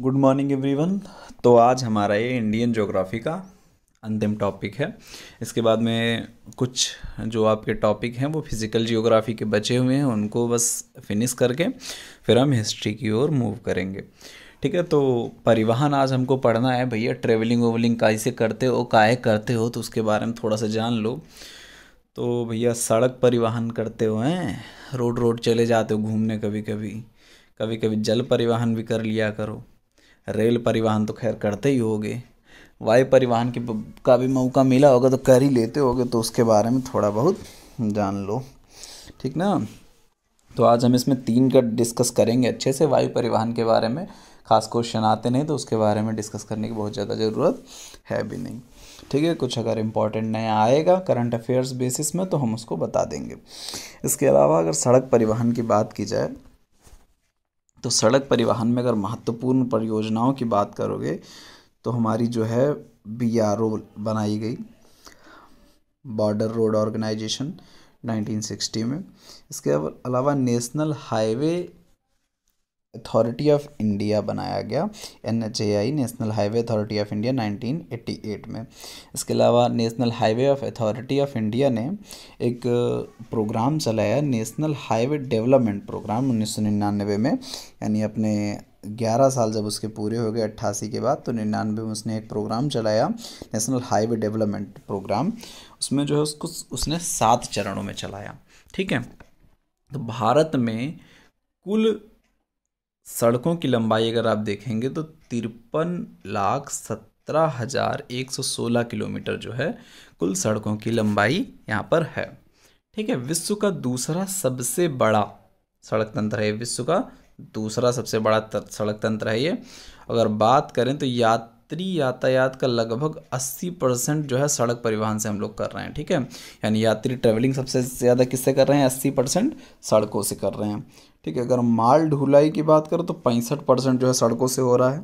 good morning everyone तो आज हमारा ये इंडियन ज्योग्राफी का अंतिम टॉपिक है इसके बाद में कुछ जो आपके टॉपिक हैं वो फिज़िकल जियोग्राफी के बचे हुए हैं उनको बस फिनिश करके फिर हम हिस्ट्री की ओर मूव करेंगे ठीक है तो परिवहन आज हमको पढ़ना है भैया ट्रेवलिंग वेवलिंग कैसे करते हो काहे करते हो तो उसके बारे में थोड़ा सा जान लो तो भैया सड़क परिवहन करते हो हैं रोड रोड चले जाते हो घूमने कभी कभी कभी कभी जल परिवहन भी कर लिया करो रेल परिवहन तो खैर करते ही होगे वायु परिवहन के का भी मौका मिला होगा तो कर ही लेते होगे तो उसके बारे में थोड़ा बहुत जान लो ठीक ना तो आज हम इसमें तीन का डिस्कस करेंगे अच्छे से वायु परिवहन के बारे में खास क्वेश्चन आते नहीं तो उसके बारे में डिस्कस करने की बहुत ज़्यादा ज़रूरत है भी नहीं ठीक है कुछ अगर इम्पॉर्टेंट नया आएगा करंट अफेयर्स बेसिस में तो हम उसको बता देंगे इसके अलावा अगर सड़क परिवहन की बात की जाए तो सड़क परिवहन में अगर महत्वपूर्ण परियोजनाओं की बात करोगे तो हमारी जो है बी आर ओ बनाई गई बॉर्डर रोड ऑर्गेनाइजेशन 1960 में इसके अलावा national highway authority of India बनाया गया N H A I national highway authority of India 1988 में इसके अलावा national highway of authority of India ने एक प्रोग्राम चलाया नेशनल हाईवे डेवलपमेंट प्रोग्राम उन्नीस में यानी अपने ग्यारह साल जब उसके पूरे हो गए अट्ठासी के बाद तो निन्यानवे में उसने एक प्रोग्राम चलाया नेशनल हाईवे डेवलपमेंट प्रोग्राम उसमें जो है उसको उसने सात चरणों में चलाया ठीक है तो भारत में कुल सड़कों की लंबाई अगर आप देखेंगे तो तिरपन लाख सत्रह हज़ार एक सौ सोलह किलोमीटर जो है कुल सड़कों की लंबाई यहाँ पर है ठीक है विश्व का दूसरा सबसे बड़ा सड़क तंत्र है विश्व का दूसरा सबसे बड़ा सड़क तंत्र है ये अगर बात करें तो या यात्री यातायात का लगभग 80 परसेंट जो है सड़क परिवहन से हम लोग कर रहे हैं ठीक है यानी यात्री ट्रेवलिंग सबसे ज़्यादा किससे कर रहे हैं 80 परसेंट सड़कों से कर रहे हैं ठीक है अगर माल ढुलाई की बात करें तो पैंसठ परसेंट जो है सड़कों से हो रहा है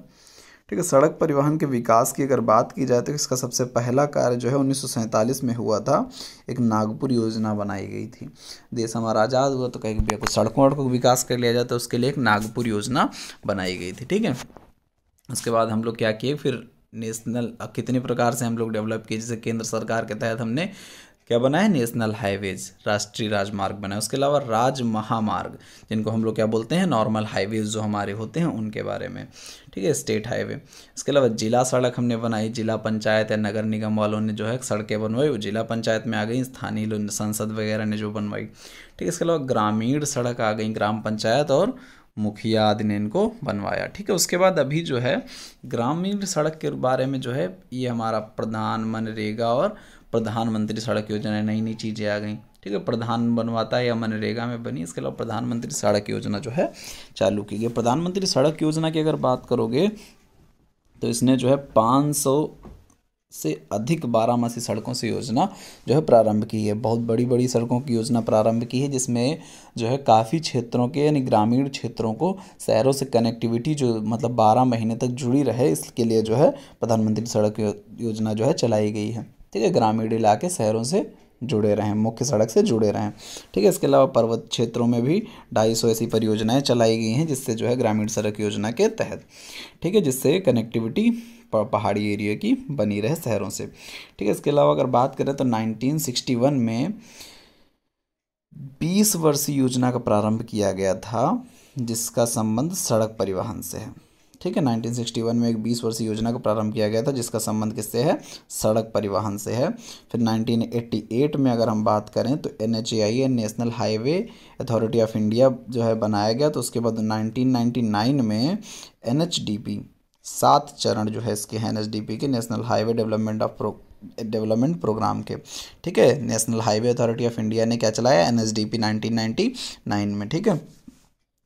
ठीक है सड़क परिवहन के विकास की अगर बात की जाए तो इसका सबसे पहला कार्य जो है उन्नीस में हुआ था एक नागपुर योजना बनाई गई थी देश हमारा आज़ाद हुआ तो कहीं भी कुछ सड़कों वड़कों का विकास कर लिया जाता तो है उसके लिए एक नागपुर योजना बनाई गई थी ठीक है उसके बाद हम लोग क्या किए फिर नेशनल कितने प्रकार से हम लोग डेवलप किए जैसे केंद्र सरकार के तहत हमने क्या बनाया है नेशनल हाईवेज राष्ट्रीय राजमार्ग बनाए उसके अलावा राज महामार्ग जिनको हम लोग क्या बोलते हैं नॉर्मल हाईवेज जो हमारे होते हैं उनके बारे में ठीक है स्टेट हाईवे इसके अलावा जिला सड़क हमने बनाई जिला पंचायत या नगर निगम वालों ने जो है सड़कें बनवाई वो जिला पंचायत में आ गई स्थानीय संसद वगैरह ने जो बनवाई ठीक है इसके अलावा ग्रामीण सड़क आ गई ग्राम पंचायत और मुखिया आदि ने इनको बनवाया ठीक है उसके बाद अभी जो है ग्रामीण सड़क के बारे में जो है ये हमारा प्रधान मनरेगा और प्रधानमंत्री सड़क योजना नई नई चीज़ें आ गई ठीक है प्रधान बनवाता है या मनरेगा में बनी इसके अलावा प्रधानमंत्री सड़क योजना जो है चालू की गई प्रधानमंत्री सड़क योजना की अगर बात करोगे तो इसने जो है पाँच से अधिक बारामासी सड़कों से योजना जो है प्रारंभ की है बहुत बड़ी बड़ी सड़कों की योजना प्रारंभ की है जिसमें जो है काफ़ी क्षेत्रों के यानी ग्रामीण क्षेत्रों को शहरों से कनेक्टिविटी जो मतलब बारह महीने तक जुड़ी रहे इसके लिए जो है प्रधानमंत्री सड़क योजना जो है चलाई गई है ठीक है ग्रामीण इलाके शहरों से जुड़े रहें मुख्य सड़क से जुड़े रहें ठीक है इसके अलावा पर्वत क्षेत्रों में भी ढाई सौ ऐसी परियोजनाएँ चलाई गई हैं जिससे जो है ग्रामीण सड़क योजना के तहत ठीक है जिससे कनेक्टिविटी पहाड़ी एरिया की बनी रहे शहरों से ठीक है इसके अलावा अगर बात करें तो 1961 में 20 वर्षीय योजना का प्रारंभ किया गया था जिसका संबंध सड़क परिवहन से है ठीक है 1961 में एक 20 वर्षीय योजना का प्रारंभ किया गया था जिसका संबंध किससे है सड़क परिवहन से है फिर 1988 में अगर हम बात करें तो N H national highway authority of India जो है बनाया गया तो उसके बाद 1999 में एन सात चरण जो है इसके हैं एन के national highway development of pro development programme के ठीक है national highway authority of India ने क्या चलाया N S D P nineteen ninety nine में ठीक है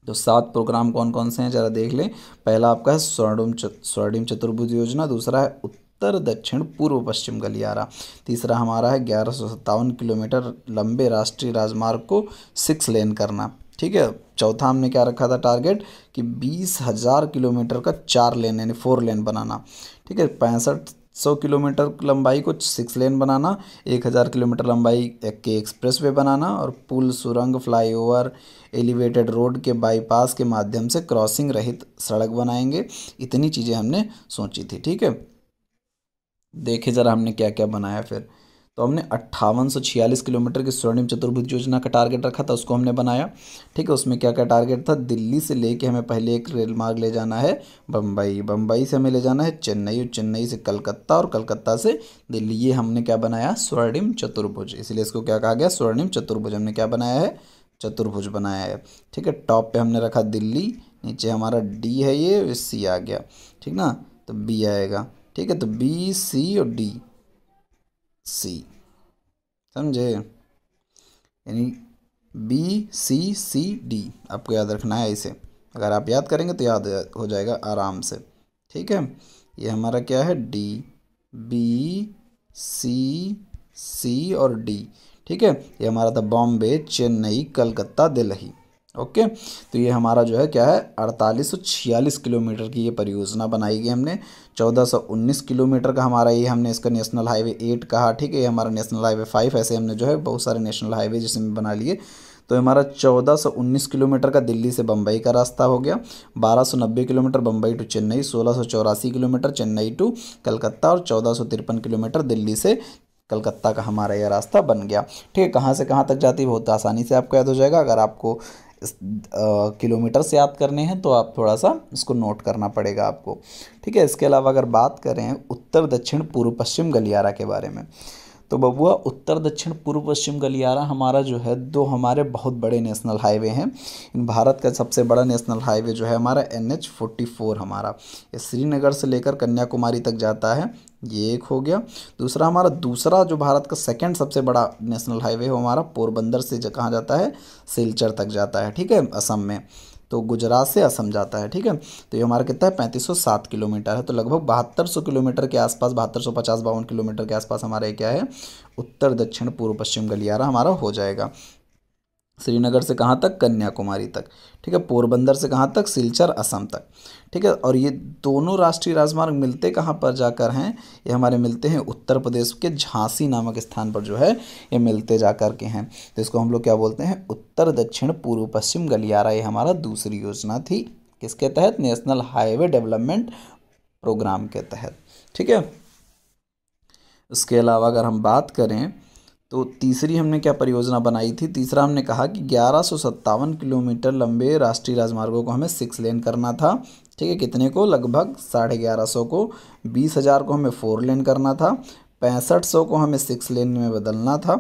तो सात प्रोग्राम कौन कौन से हैं ज़रा देख लें पहला आपका है स्वर्णिम स्वर्णिम चतुर्भुज योजना दूसरा है उत्तर दक्षिण पूर्व पश्चिम गलियारा तीसरा हमारा है ग्यारह सौ सत्तावन किलोमीटर लंबे राष्ट्रीय राजमार्ग को सिक्स लेन करना ठीक है चौथा हमने क्या रखा था टारगेट कि बीस हज़ार किलोमीटर का चार लेन यानी फोर लेन बनाना ठीक है पैंसठ सौ किलोमीटर लंबाई को सिक्स लेन बनाना एक हज़ार किलोमीटर लंबाई के एक्सप्रेस वे बनाना और पुल सुरंग फ्लाईओवर एलिवेटेड रोड के बाईपास के माध्यम से क्रॉसिंग रहित सड़क बनाएंगे इतनी चीज़ें हमने सोची थी ठीक है देखे ज़रा हमने क्या क्या बनाया फिर तो हमने अट्ठावन किलोमीटर की स्वर्णिम चतुर्भुज योजना का टारगेट रखा था उसको हमने बनाया ठीक है उसमें क्या क्या टारगेट था दिल्ली से लेके हमें पहले एक रेल मार्ग ले जाना है बम्बई बम्बई से हमें ले जाना है चेन्नई और चेन्नई से कलकत्ता और कलकत्ता से दिल्ली ये हमने क्या बनाया स्वर्णिम चतुर्भुज इसलिए इसको क्या कहा गया स्वर्णिम चतुर्भुज हमने क्या बनाया है चतुर्भुज बनाया है ठीक है टॉप पर हमने रखा दिल्ली नीचे हमारा डी है ये सी आ गया ठीक ना तो बी आएगा ठीक है तो बी सी और डी सी समझे यानी बी सी सी डी आपको याद रखना है इसे अगर आप याद करेंगे तो याद हो जाएगा आराम से ठीक है ये हमारा क्या है डी बी सी सी और डी ठीक है ये हमारा था बॉम्बे चेन्नई कलकत्ता दिल्ली ओके तो ये हमारा जो है क्या है अड़तालीस किलोमीटर की ये परियोजना बनाई गई हमने 1419 किलोमीटर का हमारा ये हमने इसका नेशनल हाईवे एट कहा ठीक है ये हमारा नेशनल हाईवे फाइव ऐसे हमने जो है बहुत सारे नेशनल हाईवे जिसमें बना लिए तो हमारा 1419 किलोमीटर का दिल्ली से बम्बई का रास्ता हो गया 1290 किलोमीटर बम्बई टू चेन्नई सोलह किलोमीटर चेन्नई टू कलकत्ता और चौदह किलोमीटर दिल्ली से कलकत्ता का हमारा यह रास्ता बन गया ठीक है कहाँ से कहाँ तक जाती है बहुत आसानी से आपको याद हो जाएगा अगर आपको किलोमीटर से याद करने हैं तो आप थोड़ा सा इसको नोट करना पड़ेगा आपको ठीक है इसके अलावा अगर बात करें उत्तर दक्षिण पूर्व पश्चिम गलियारा के बारे में तो बबुआ उत्तर दक्षिण पूर्व पश्चिम गलियारा हमारा जो है दो हमारे बहुत बड़े नेशनल हाईवे हैं भारत का सबसे बड़ा नेशनल हाईवे जो है हमारा एन एच फोर्टी फोर हमारा ये श्रीनगर से लेकर कन्याकुमारी तक जाता है ये एक हो गया दूसरा हमारा दूसरा जो भारत का सेकंड सबसे बड़ा नेशनल हाईवे है हमारा पोरबंदर से कहाँ जाता है सिलचर तक जाता है ठीक है असम में तो गुजरात से असम जाता है ठीक है तो ये हमारा कितना है पैंतीस किलोमीटर है तो लगभग बहत्तर किलोमीटर के आसपास बहत्तर सौ किलोमीटर के आसपास हमारा क्या है उत्तर दक्षिण पूर्व पश्चिम गलियारा हमारा हो जाएगा श्रीनगर से कहाँ तक कन्याकुमारी तक ठीक है पोरबंदर से कहाँ तक सिलचर असम तक ठीक है और ये दोनों राष्ट्रीय राजमार्ग मिलते कहाँ पर जाकर हैं ये हमारे मिलते हैं उत्तर प्रदेश के झांसी नामक स्थान पर जो है ये मिलते जा कर के हैं तो इसको हम लोग क्या बोलते हैं उत्तर दक्षिण पूर्व पश्चिम गलियारा ये हमारा दूसरी योजना थी किसके तहत नेशनल हाईवे डेवलपमेंट प्रोग्राम के तहत ठीक है उसके अलावा अगर हम बात करें तो तीसरी हमने क्या परियोजना बनाई थी तीसरा हमने कहा कि ग्यारह किलोमीटर लंबे राष्ट्रीय राजमार्गों को हमें सिक्स लेन करना था ठीक है कितने को लगभग साढ़े ग्यारह सौ को बीस हज़ार को हमें फोर लेन करना था पैंसठ सौ को हमें सिक्स लेन में बदलना था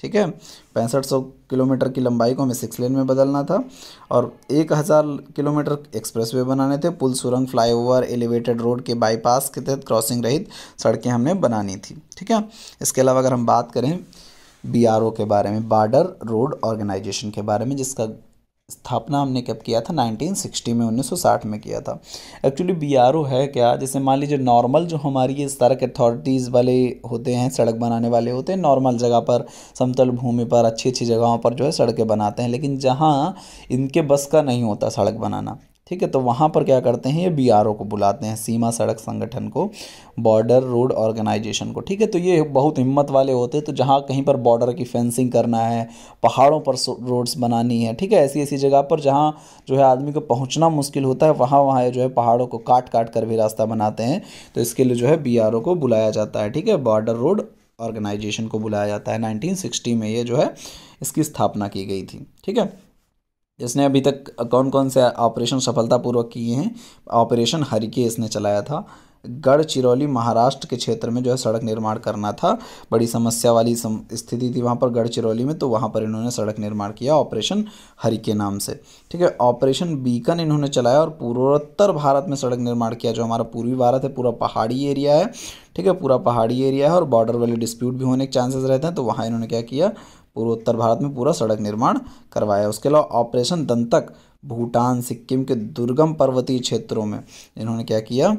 ठीक है पैंसठ सौ किलोमीटर की लंबाई को हमें सिक्स लेन में बदलना था और एक हज़ार किलोमीटर एक्सप्रेस वे बनाने थे पुल सुरंग फ्लाईओवर एलिवेटेड रोड के बाईपास के तहत क्रॉसिंग रहित सड़कें हमने बनानी थी ठीक है इसके अलावा अगर हम बात करें बीआरओ के बारे में बार्डर रोड ऑर्गेनाइजेशन के बारे में जिसका स्थापना हमने कब किया था 1960 में 1960 में किया था एक्चुअली बीआरओ है क्या जैसे मान लीजिए नॉर्मल जो हमारी ये सड़क अथॉरिटीज़ वाले होते हैं सड़क बनाने वाले होते हैं नॉर्मल जगह पर समतल भूमि पर अच्छी अच्छी जगहों पर जो है सड़कें बनाते हैं लेकिन जहाँ इनके बस का नहीं होता सड़क बनाना ठीक है तो वहाँ पर क्या करते हैं ये बी को बुलाते हैं सीमा सड़क संगठन को बॉर्डर रोड ऑर्गेनाइजेशन को ठीक है तो ये बहुत हिम्मत वाले होते हैं तो जहाँ कहीं पर बॉर्डर की फेंसिंग करना है पहाड़ों पर रोड्स बनानी है ठीक है ऐसी ऐसी जगह पर जहाँ जो है आदमी को पहुँचना मुश्किल होता है वहाँ वहाँ जो है पहाड़ों को काट काट कर भी रास्ता बनाते हैं तो इसके लिए जो है बी को बुलाया जाता है ठीक है बॉर्डर रोड ऑर्गेनाइजेशन को बुलाया जाता है सिक्सटी में ये जो है इसकी स्थापना की गई थी ठीक है इसने अभी तक कौन कौन से ऑपरेशन सफलतापूर्वक किए हैं ऑपरेशन हरिके इसने चलाया था गढ़चिरौली महाराष्ट्र के क्षेत्र में जो है सड़क निर्माण करना था बड़ी समस्या वाली सम, स्थिति थी वहाँ पर गढ़चिरौली में तो वहाँ पर इन्होंने सड़क निर्माण किया ऑपरेशन हरि के नाम से ठीक है ऑपरेशन बीकन इन्होंने चलाया और पूर्वोत्तर भारत में सड़क निर्माण किया जो हमारा पूर्वी भारत है पूरा पहाड़ी एरिया है ठीक है पूरा पहाड़ी एरिया है और बॉर्डर वाले डिस्प्यूट भी होने के चांसेस रहते हैं तो वहाँ इन्होंने क्या किया पूर्वोत्तर भारत में पूरा सड़क निर्माण करवाया उसके अलावा ऑपरेशन दंतक भूटान सिक्किम के दुर्गम पर्वतीय क्षेत्रों में इन्होंने क्या किया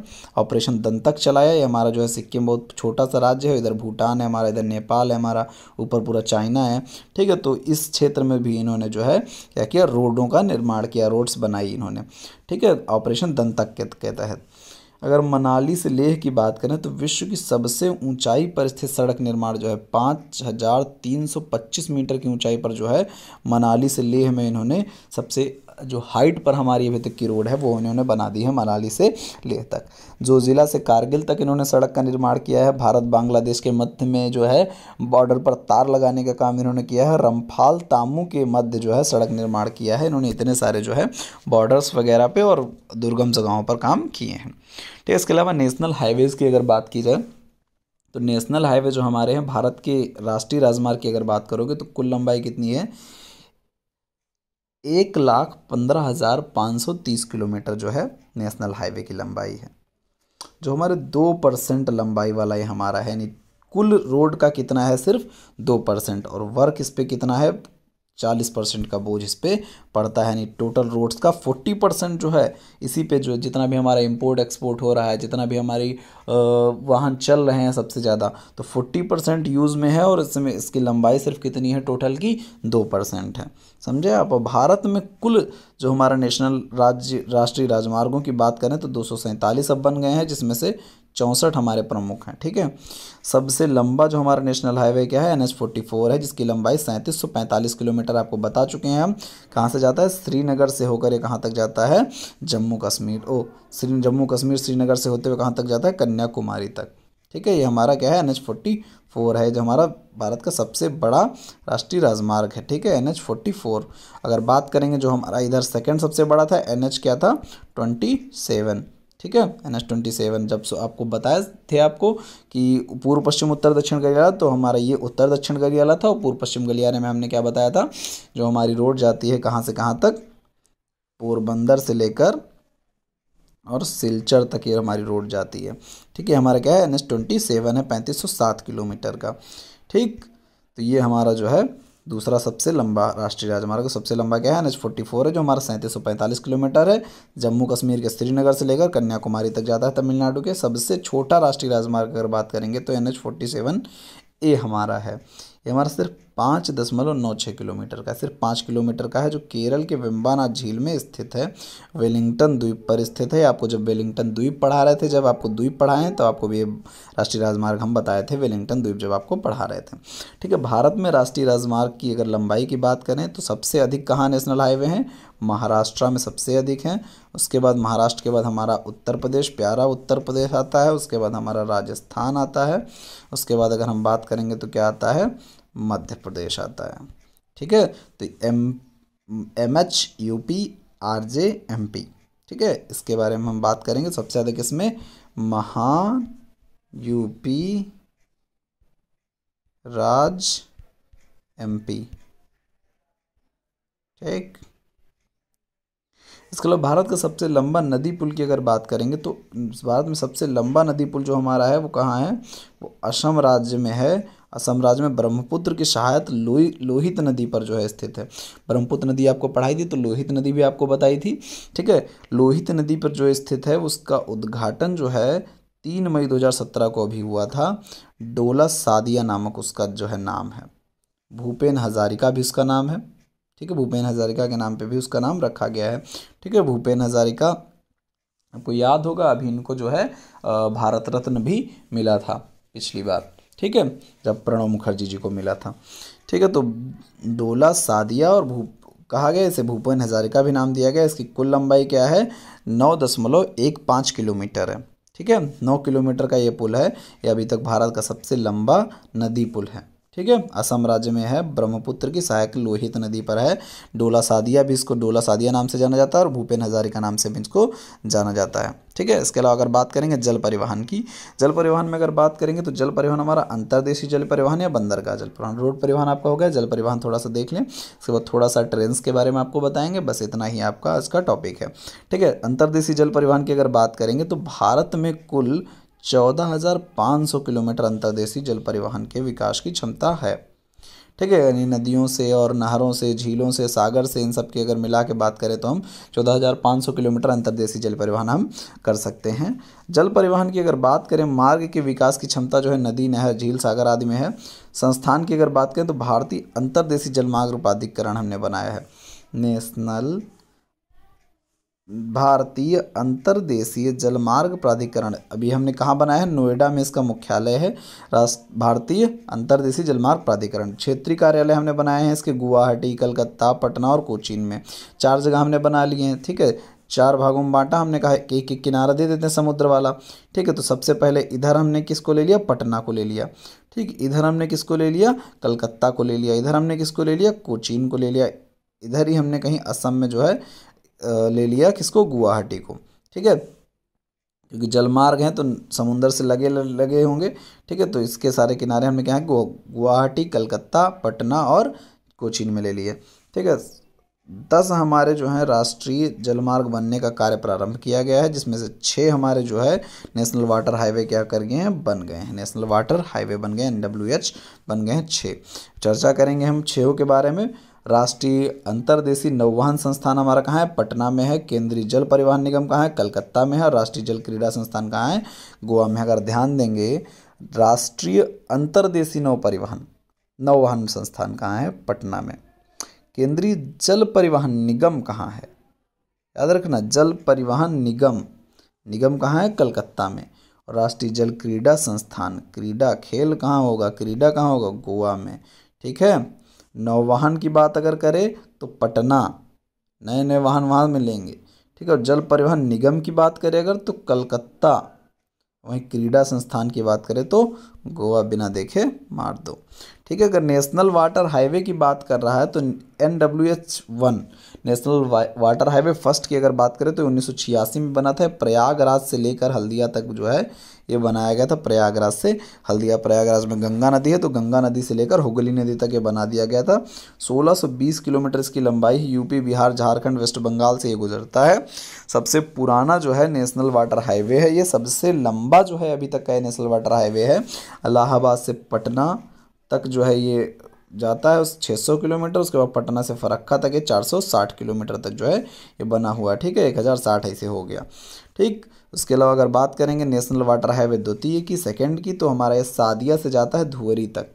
ऑपरेशन दंतक चलाया ये हमारा जो है सिक्किम बहुत छोटा सा राज्य है इधर भूटान है हमारा इधर नेपाल है हमारा ऊपर पूरा चाइना है ठीक है तो इस क्षेत्र में भी इन्होंने जो है क्या किया रोडों का निर्माण किया रोड्स बनाई इन्होंने ठीक है ऑपरेशन दंतक के, के तहत अगर मनाली से लेह की बात करें तो विश्व की सबसे ऊंचाई पर स्थित सड़क निर्माण जो है पाँच हज़ार तीन सौ पच्चीस मीटर की ऊंचाई पर जो है मनाली से लेह में इन्होंने सबसे जो हाइट पर हमारी अभी तक की रोड है वो इन्होंने बना दी है मनाली से लेह तक जो ज़िला से कारगिल तक इन्होंने सड़क का निर्माण किया है भारत बांग्लादेश के मध्य में जो है बॉर्डर पर तार लगाने का काम इन्होंने किया है रम्फाल तामू के मध्य जो है सड़क निर्माण किया है इन्होंने इतने सारे जो है बॉर्डर्स वगैरह पे और दुर्गम जगहों पर काम किए हैं ठीक इसके अलावा नेशनल हाईवेज़ की अगर बात की जाए तो नेशनल हाईवे जो हमारे हैं भारत के राष्ट्रीय राजमार्ग की अगर बात करोगे तो कुल लंबाई कितनी है एक लाख पंद्रह हज़ार पाँच सौ तीस किलोमीटर जो है नेशनल हाईवे की लंबाई है जो हमारे दो परसेंट लंबाई वाला ये हमारा है यानी कुल रोड का कितना है सिर्फ दो परसेंट और वर्क इस पर कितना है चालीस परसेंट का बोझ इस पर पड़ता है यानी टोटल रोड्स का फोर्टी परसेंट जो है इसी पे जो जितना भी हमारा इम्पोर्ट एक्सपोर्ट हो रहा है जितना भी हमारी वाहन चल रहे हैं सबसे ज़्यादा तो 40 परसेंट यूज़ में है और इसमें इसकी लंबाई सिर्फ कितनी है टोटल की दो परसेंट है समझे आप भारत में कुल जो हमारा नेशनल राज्य राष्ट्रीय राजमार्गों की बात करें तो दो अब बन गए हैं जिसमें से चौंसठ हमारे प्रमुख हैं ठीक है सबसे लंबा जो हमारा नेशनल हाईवे क्या है एन एच फोर्टी फोर है जिसकी लंबाई सैंतीस सौ पैंतालीस किलोमीटर आपको बता चुके हैं हम कहाँ से जाता है श्रीनगर से होकर ये कहाँ तक जाता है जम्मू कश्मीर ओ श्री जम्मू कश्मीर श्रीनगर से होते हुए कहाँ तक जाता है कन्याकुमारी तक ठीक है ये हमारा क्या है एन एच फोर्टी फोर है जो हमारा भारत का सबसे बड़ा राष्ट्रीय राजमार्ग है ठीक है एन एच फोर्टी फोर अगर बात करेंगे जो हमारा इधर सेकंड सबसे बड़ा था एन एच क्या था ट्वेंटी सेवन ठीक है एन एच ट्वेंटी सेवन जब आपको बताए थे आपको कि पूर्व पश्चिम उत्तर दक्षिण गलियारा तो हमारा ये उत्तर दक्षिण गलियारा था और पूर्व पश्चिम गलियारे में हमने क्या बताया था जो हमारी रोड जाती है कहाँ से कहाँ तक पोरबंदर से लेकर और सिलचर तक ये हमारी रोड जाती है ठीक है हमारा क्या है एन एस ट्वेंटी सेवन है पैंतीस सौ सात किलोमीटर का ठीक तो ये हमारा जो है दूसरा सबसे लंबा राष्ट्रीय राजमार्ग सबसे लंबा क्या है एन एच फोर्टी फोर है जो हमारा सैंतीस सौ पैंतालीस किलोमीटर है जम्मू कश्मीर के श्रीनगर से लेकर कन्याकुमारी तक जाता है तमिलनाडु के सबसे छोटा राष्ट्रीय राजमार्ग अगर बात करेंगे तो N H forty seven A हमारा है ये हमारा सिर्फ पाँच दशमलव नौ छः किलोमीटर का सिर्फ पाँच किलोमीटर का है जो केरल के वेम्बाना झील में स्थित है वेलिंगटन द्वीप पर स्थित है आपको जब वेलिंगटन द्वीप पढ़ा रहे थे जब आपको द्वीप पढ़ाए तो आपको भी राष्ट्रीय राजमार्ग हम बताए थे वेलिंगटन द्वीप जब आपको पढ़ा रहे थे ठीक है भारत में राष्ट्रीय राजमार्ग की अगर लंबाई की बात करें तो सबसे अधिक कहाँ नेशनल हाईवे हैं महाराष्ट्र में सबसे अधिक हैं उसके बाद महाराष्ट्र के बाद हमारा उत्तर प्रदेश प्यारा उत्तर प्रदेश आता है उसके बाद हमारा राजस्थान आता है उसके बाद अगर हम बात करेंगे तो क्या आता है मध्य प्रदेश आता है ठीक है तो M M H U P R J M P ठीक है इसके बारे में हम बात करेंगे सबसे ज़्यादा किसमें महा यूपी राज एमपी ठीक इसके अलावा भारत का सबसे लंबा नदी पुल की अगर बात करेंगे तो भारत में सबसे लंबा नदी पुल जो हमारा है वो कहाँ है वो असम राज्य में है असम राज्य में ब्रह्मपुत्र की सहायत लोही लोहित नदी पर जो है स्थित है ब्रह्मपुत्र नदी आपको पढ़ाई थी तो लोहित नदी भी आपको बताई थी ठीक है लोहित नदी पर जो स्थित है उसका उद्घाटन जो है तीन मई 2017 को अभी हुआ था डोला सादिया नामक उसका जो है नाम है भूपेन हजारिका भी उसका नाम है ठीक है भूपेन हज़ारिका के नाम पे भी उसका नाम रखा गया है ठीक है भूपेन हज़ारिका आपको याद होगा अभी इनको जो है भारत रत्न भी मिला था पिछली बार ठीक है जब प्रणब मुखर्जी जी को मिला था ठीक है तो डोला सादिया और भू कहा गया इसे भूपेन हज़ारिका भी नाम दिया गया इसकी कुल लंबाई क्या है नौ दशमलव एक पाँच किलोमीटर है ठीक है नौ किलोमीटर का ये पुल है ये अभी तक भारत का सबसे लंबा नदी पुल है ठीक है असम राज्य में है ब्रह्मपुत्र की सहायक लोहित नदी पर है डोला सादिया भी इसको डोला सादिया नाम से जाना जाता है और भूपेन हजारिका नाम से भी इसको जाना जाता है ठीक है इसके अलावा अगर बात करेंगे जल परिवहन की जल परिवहन में अगर बात करेंगे तो जल परिवहन हमारा अंतर्देशीय जल परिवहन या बंदर का जल परिवहन रोड परिवहन आपका हो गया जल परिवहन थोड़ा सा देख लें उसके बाद थोड़ा सा ट्रेन के बारे में आपको बताएंगे बस इतना ही आपका आज का टॉपिक है ठीक है अंतर्देशीय जल परिवहन की अगर बात करेंगे तो भारत में कुल 14,500 किलोमीटर अंतर्देशीय जल परिवहन के विकास की क्षमता है ठीक है यानी नदियों से और नहरों से झीलों से सागर से इन सब की अगर मिला के बात करें तो हम 14,500 किलोमीटर अंतर्देशीय जल परिवहन हम कर सकते हैं जल परिवहन की अगर बात करें मार्ग के विकास की क्षमता जो है नदी नहर झील सागर आदि में है संस्थान की अगर बात करें तो भारतीय अंतर्देशीय जलमार्ग रूपाधिकरण हमने बनाया है नेशनल भारतीय अंतरदेशीय जलमार्ग प्राधिकरण अभी हमने कहाँ बनाया है नोएडा में इसका मुख्यालय है राष्ट्र भारतीय अंतर्देशीय जलमार्ग प्राधिकरण क्षेत्रीय कार्यालय हमने बनाए हैं इसके गुवाहाटी कलकत्ता पटना और कोचीन में चार जगह हमने बना लिए हैं ठीक है चार भागों में बांटा हमने कहा एक एक किनारा दे देते हैं समुद्र वाला ठीक है तो सबसे पहले इधर हमने किसको ले लिया पटना को ले लिया ठीक इधर हमने किसको ले लिया कलकत्ता को ले लिया इधर हमने किसको ले लिया कोचीन को ले लिया इधर ही हमने कहीं असम में जो है ले लिया किसको गुवाहाटी को ठीक है क्योंकि जलमार्ग हैं तो समुंदर से लगे लगे होंगे ठीक है तो इसके सारे किनारे हमने क्या है गुवाहाटी कलकत्ता पटना और कोचीन में ले लिए ठीक है दस हमारे जो है राष्ट्रीय जलमार्ग बनने का कार्य प्रारंभ किया गया है जिसमें से छः हमारे जो है नेशनल वाटर हाईवे क्या कर गए हैं बन गए हैं नेशनल वाटर हाईवे बन गए एन डब्ल्यू एच बन गए हैं छः चर्चा करेंगे हम छः के बारे में राष्ट्रीय अंतरदेशी नौवहन संस्थान हमारा कहाँ है पटना में है केंद्रीय जल परिवहन निगम कहाँ है कलकत्ता में है और राष्ट्रीय जल क्रीड़ा संस्थान कहाँ है गोवा में अगर ध्यान देंगे राष्ट्रीय अंतरदेशी नौ परिवहन नौवहन संस्थान कहाँ है पटना में केंद्रीय जल परिवहन निगम कहाँ है याद रखना जल परिवहन निगम निगम कहाँ है कलकत्ता में और राष्ट्रीय जल क्रीड़ा संस्थान क्रीडा खेल कहाँ होगा क्रीडा कहाँ होगा गोवा में ठीक है नौवाहन की बात अगर करें तो पटना नए नए वाहन वहाँ मिलेंगे ठीक है और जल परिवहन निगम की बात करें अगर तो कलकत्ता वहीं क्रीड़ा संस्थान की बात करें तो गोवा बिना देखे मार दो ठीक है अगर नेशनल वाटर हाईवे की बात कर रहा है तो N W H one national water highway first की अगर बात करें तो उन्नीस में बना था प्रयागराज से लेकर हल्दिया तक जो है ये बनाया गया था प्रयागराज से हल्दिया प्रयागराज में गंगा नदी है तो गंगा नदी से लेकर हुगली नदी तक ये बना दिया गया था 1620 किलोमीटर इसकी लंबाई यूपी बिहार झारखंड वेस्ट बंगाल से ये गुजरता है सबसे पुराना जो है नेशनल वाटर हाईवे है ये सबसे लंबा जो है अभी तक का नेशनल वाटर हाईवे है अलाहाबाद से पटना तक जो है ये जाता है उस 600 किलोमीटर उसके बाद पटना से फरक्खा तक ये 460 किलोमीटर तक जो है ये बना हुआ है ठीक है 1060 ऐसे हो गया ठीक उसके अलावा अगर बात करेंगे नेशनल वाटर हाईवे द्वितीय की सेकेंड की तो हमारा ये सादिया से जाता है धुअरी तक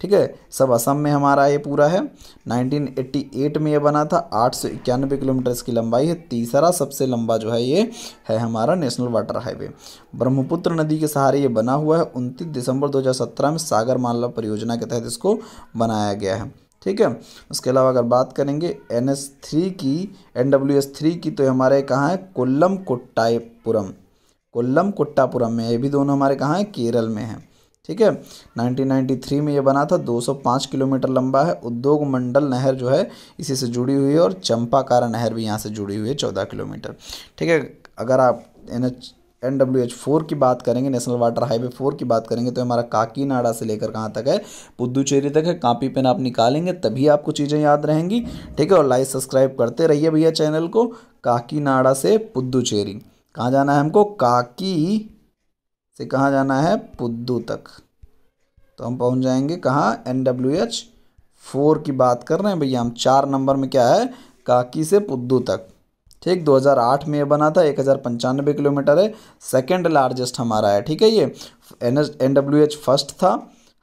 ठीक है सब असम में हमारा ये पूरा है 1988 में ये बना था आठ सौ किलोमीटर इसकी लंबाई है तीसरा सबसे लंबा जो है ये है हमारा नेशनल वाटर हाईवे ब्रह्मपुत्र नदी के सहारे ये बना हुआ है उनतीस दिसंबर दो में सागर मालवा परियोजना के तहत इसको बनाया गया है ठीक है उसके अलावा अगर बात करेंगे एन एस थ्री की एन डब्ल्यू एस थ्री की तो हमारे कहाँ है कोल्लम कोट्टाईपुरम कोल्लम कुट्टापुरम में ये भी दोनों हमारे कहाँ हैं केरल में हैं ठीक है 1993 में ये बना था 205 किलोमीटर लंबा है उद्योग मंडल नहर जो है इसी से जुड़ी हुई है और चंपाकारा नहर भी यहाँ से जुड़ी हुई है चौदह किलोमीटर ठीक है अगर आप N H N W H four की बात करेंगे नेशनल वाटर हाईवे फोर की बात करेंगे तो हमारा काकीनाडा से लेकर कहाँ तक है पुद्दुचेरी तक है कापी पेन आप निकालेंगे तभी आपको चीज़ें याद रहेंगी ठीक है और लाइक सब्सक्राइब करते रहिए भैया चैनल को काकीनाडा से पुद्दुचेरी कहाँ जाना है हमको काकी से कहाँ जाना है पुद्दू तक तो हम पहुँच जाएंगे कहाँ एन डब्ल्यू एच फोर की बात कर रहे हैं भैया हम चार नंबर में क्या है काकी से पुद्दू तक ठीक 2008 में ये बना था एक हज़ार पंचानबे किलोमीटर है सेकेंड लार्जेस्ट हमारा है ठीक है ये N N W H first था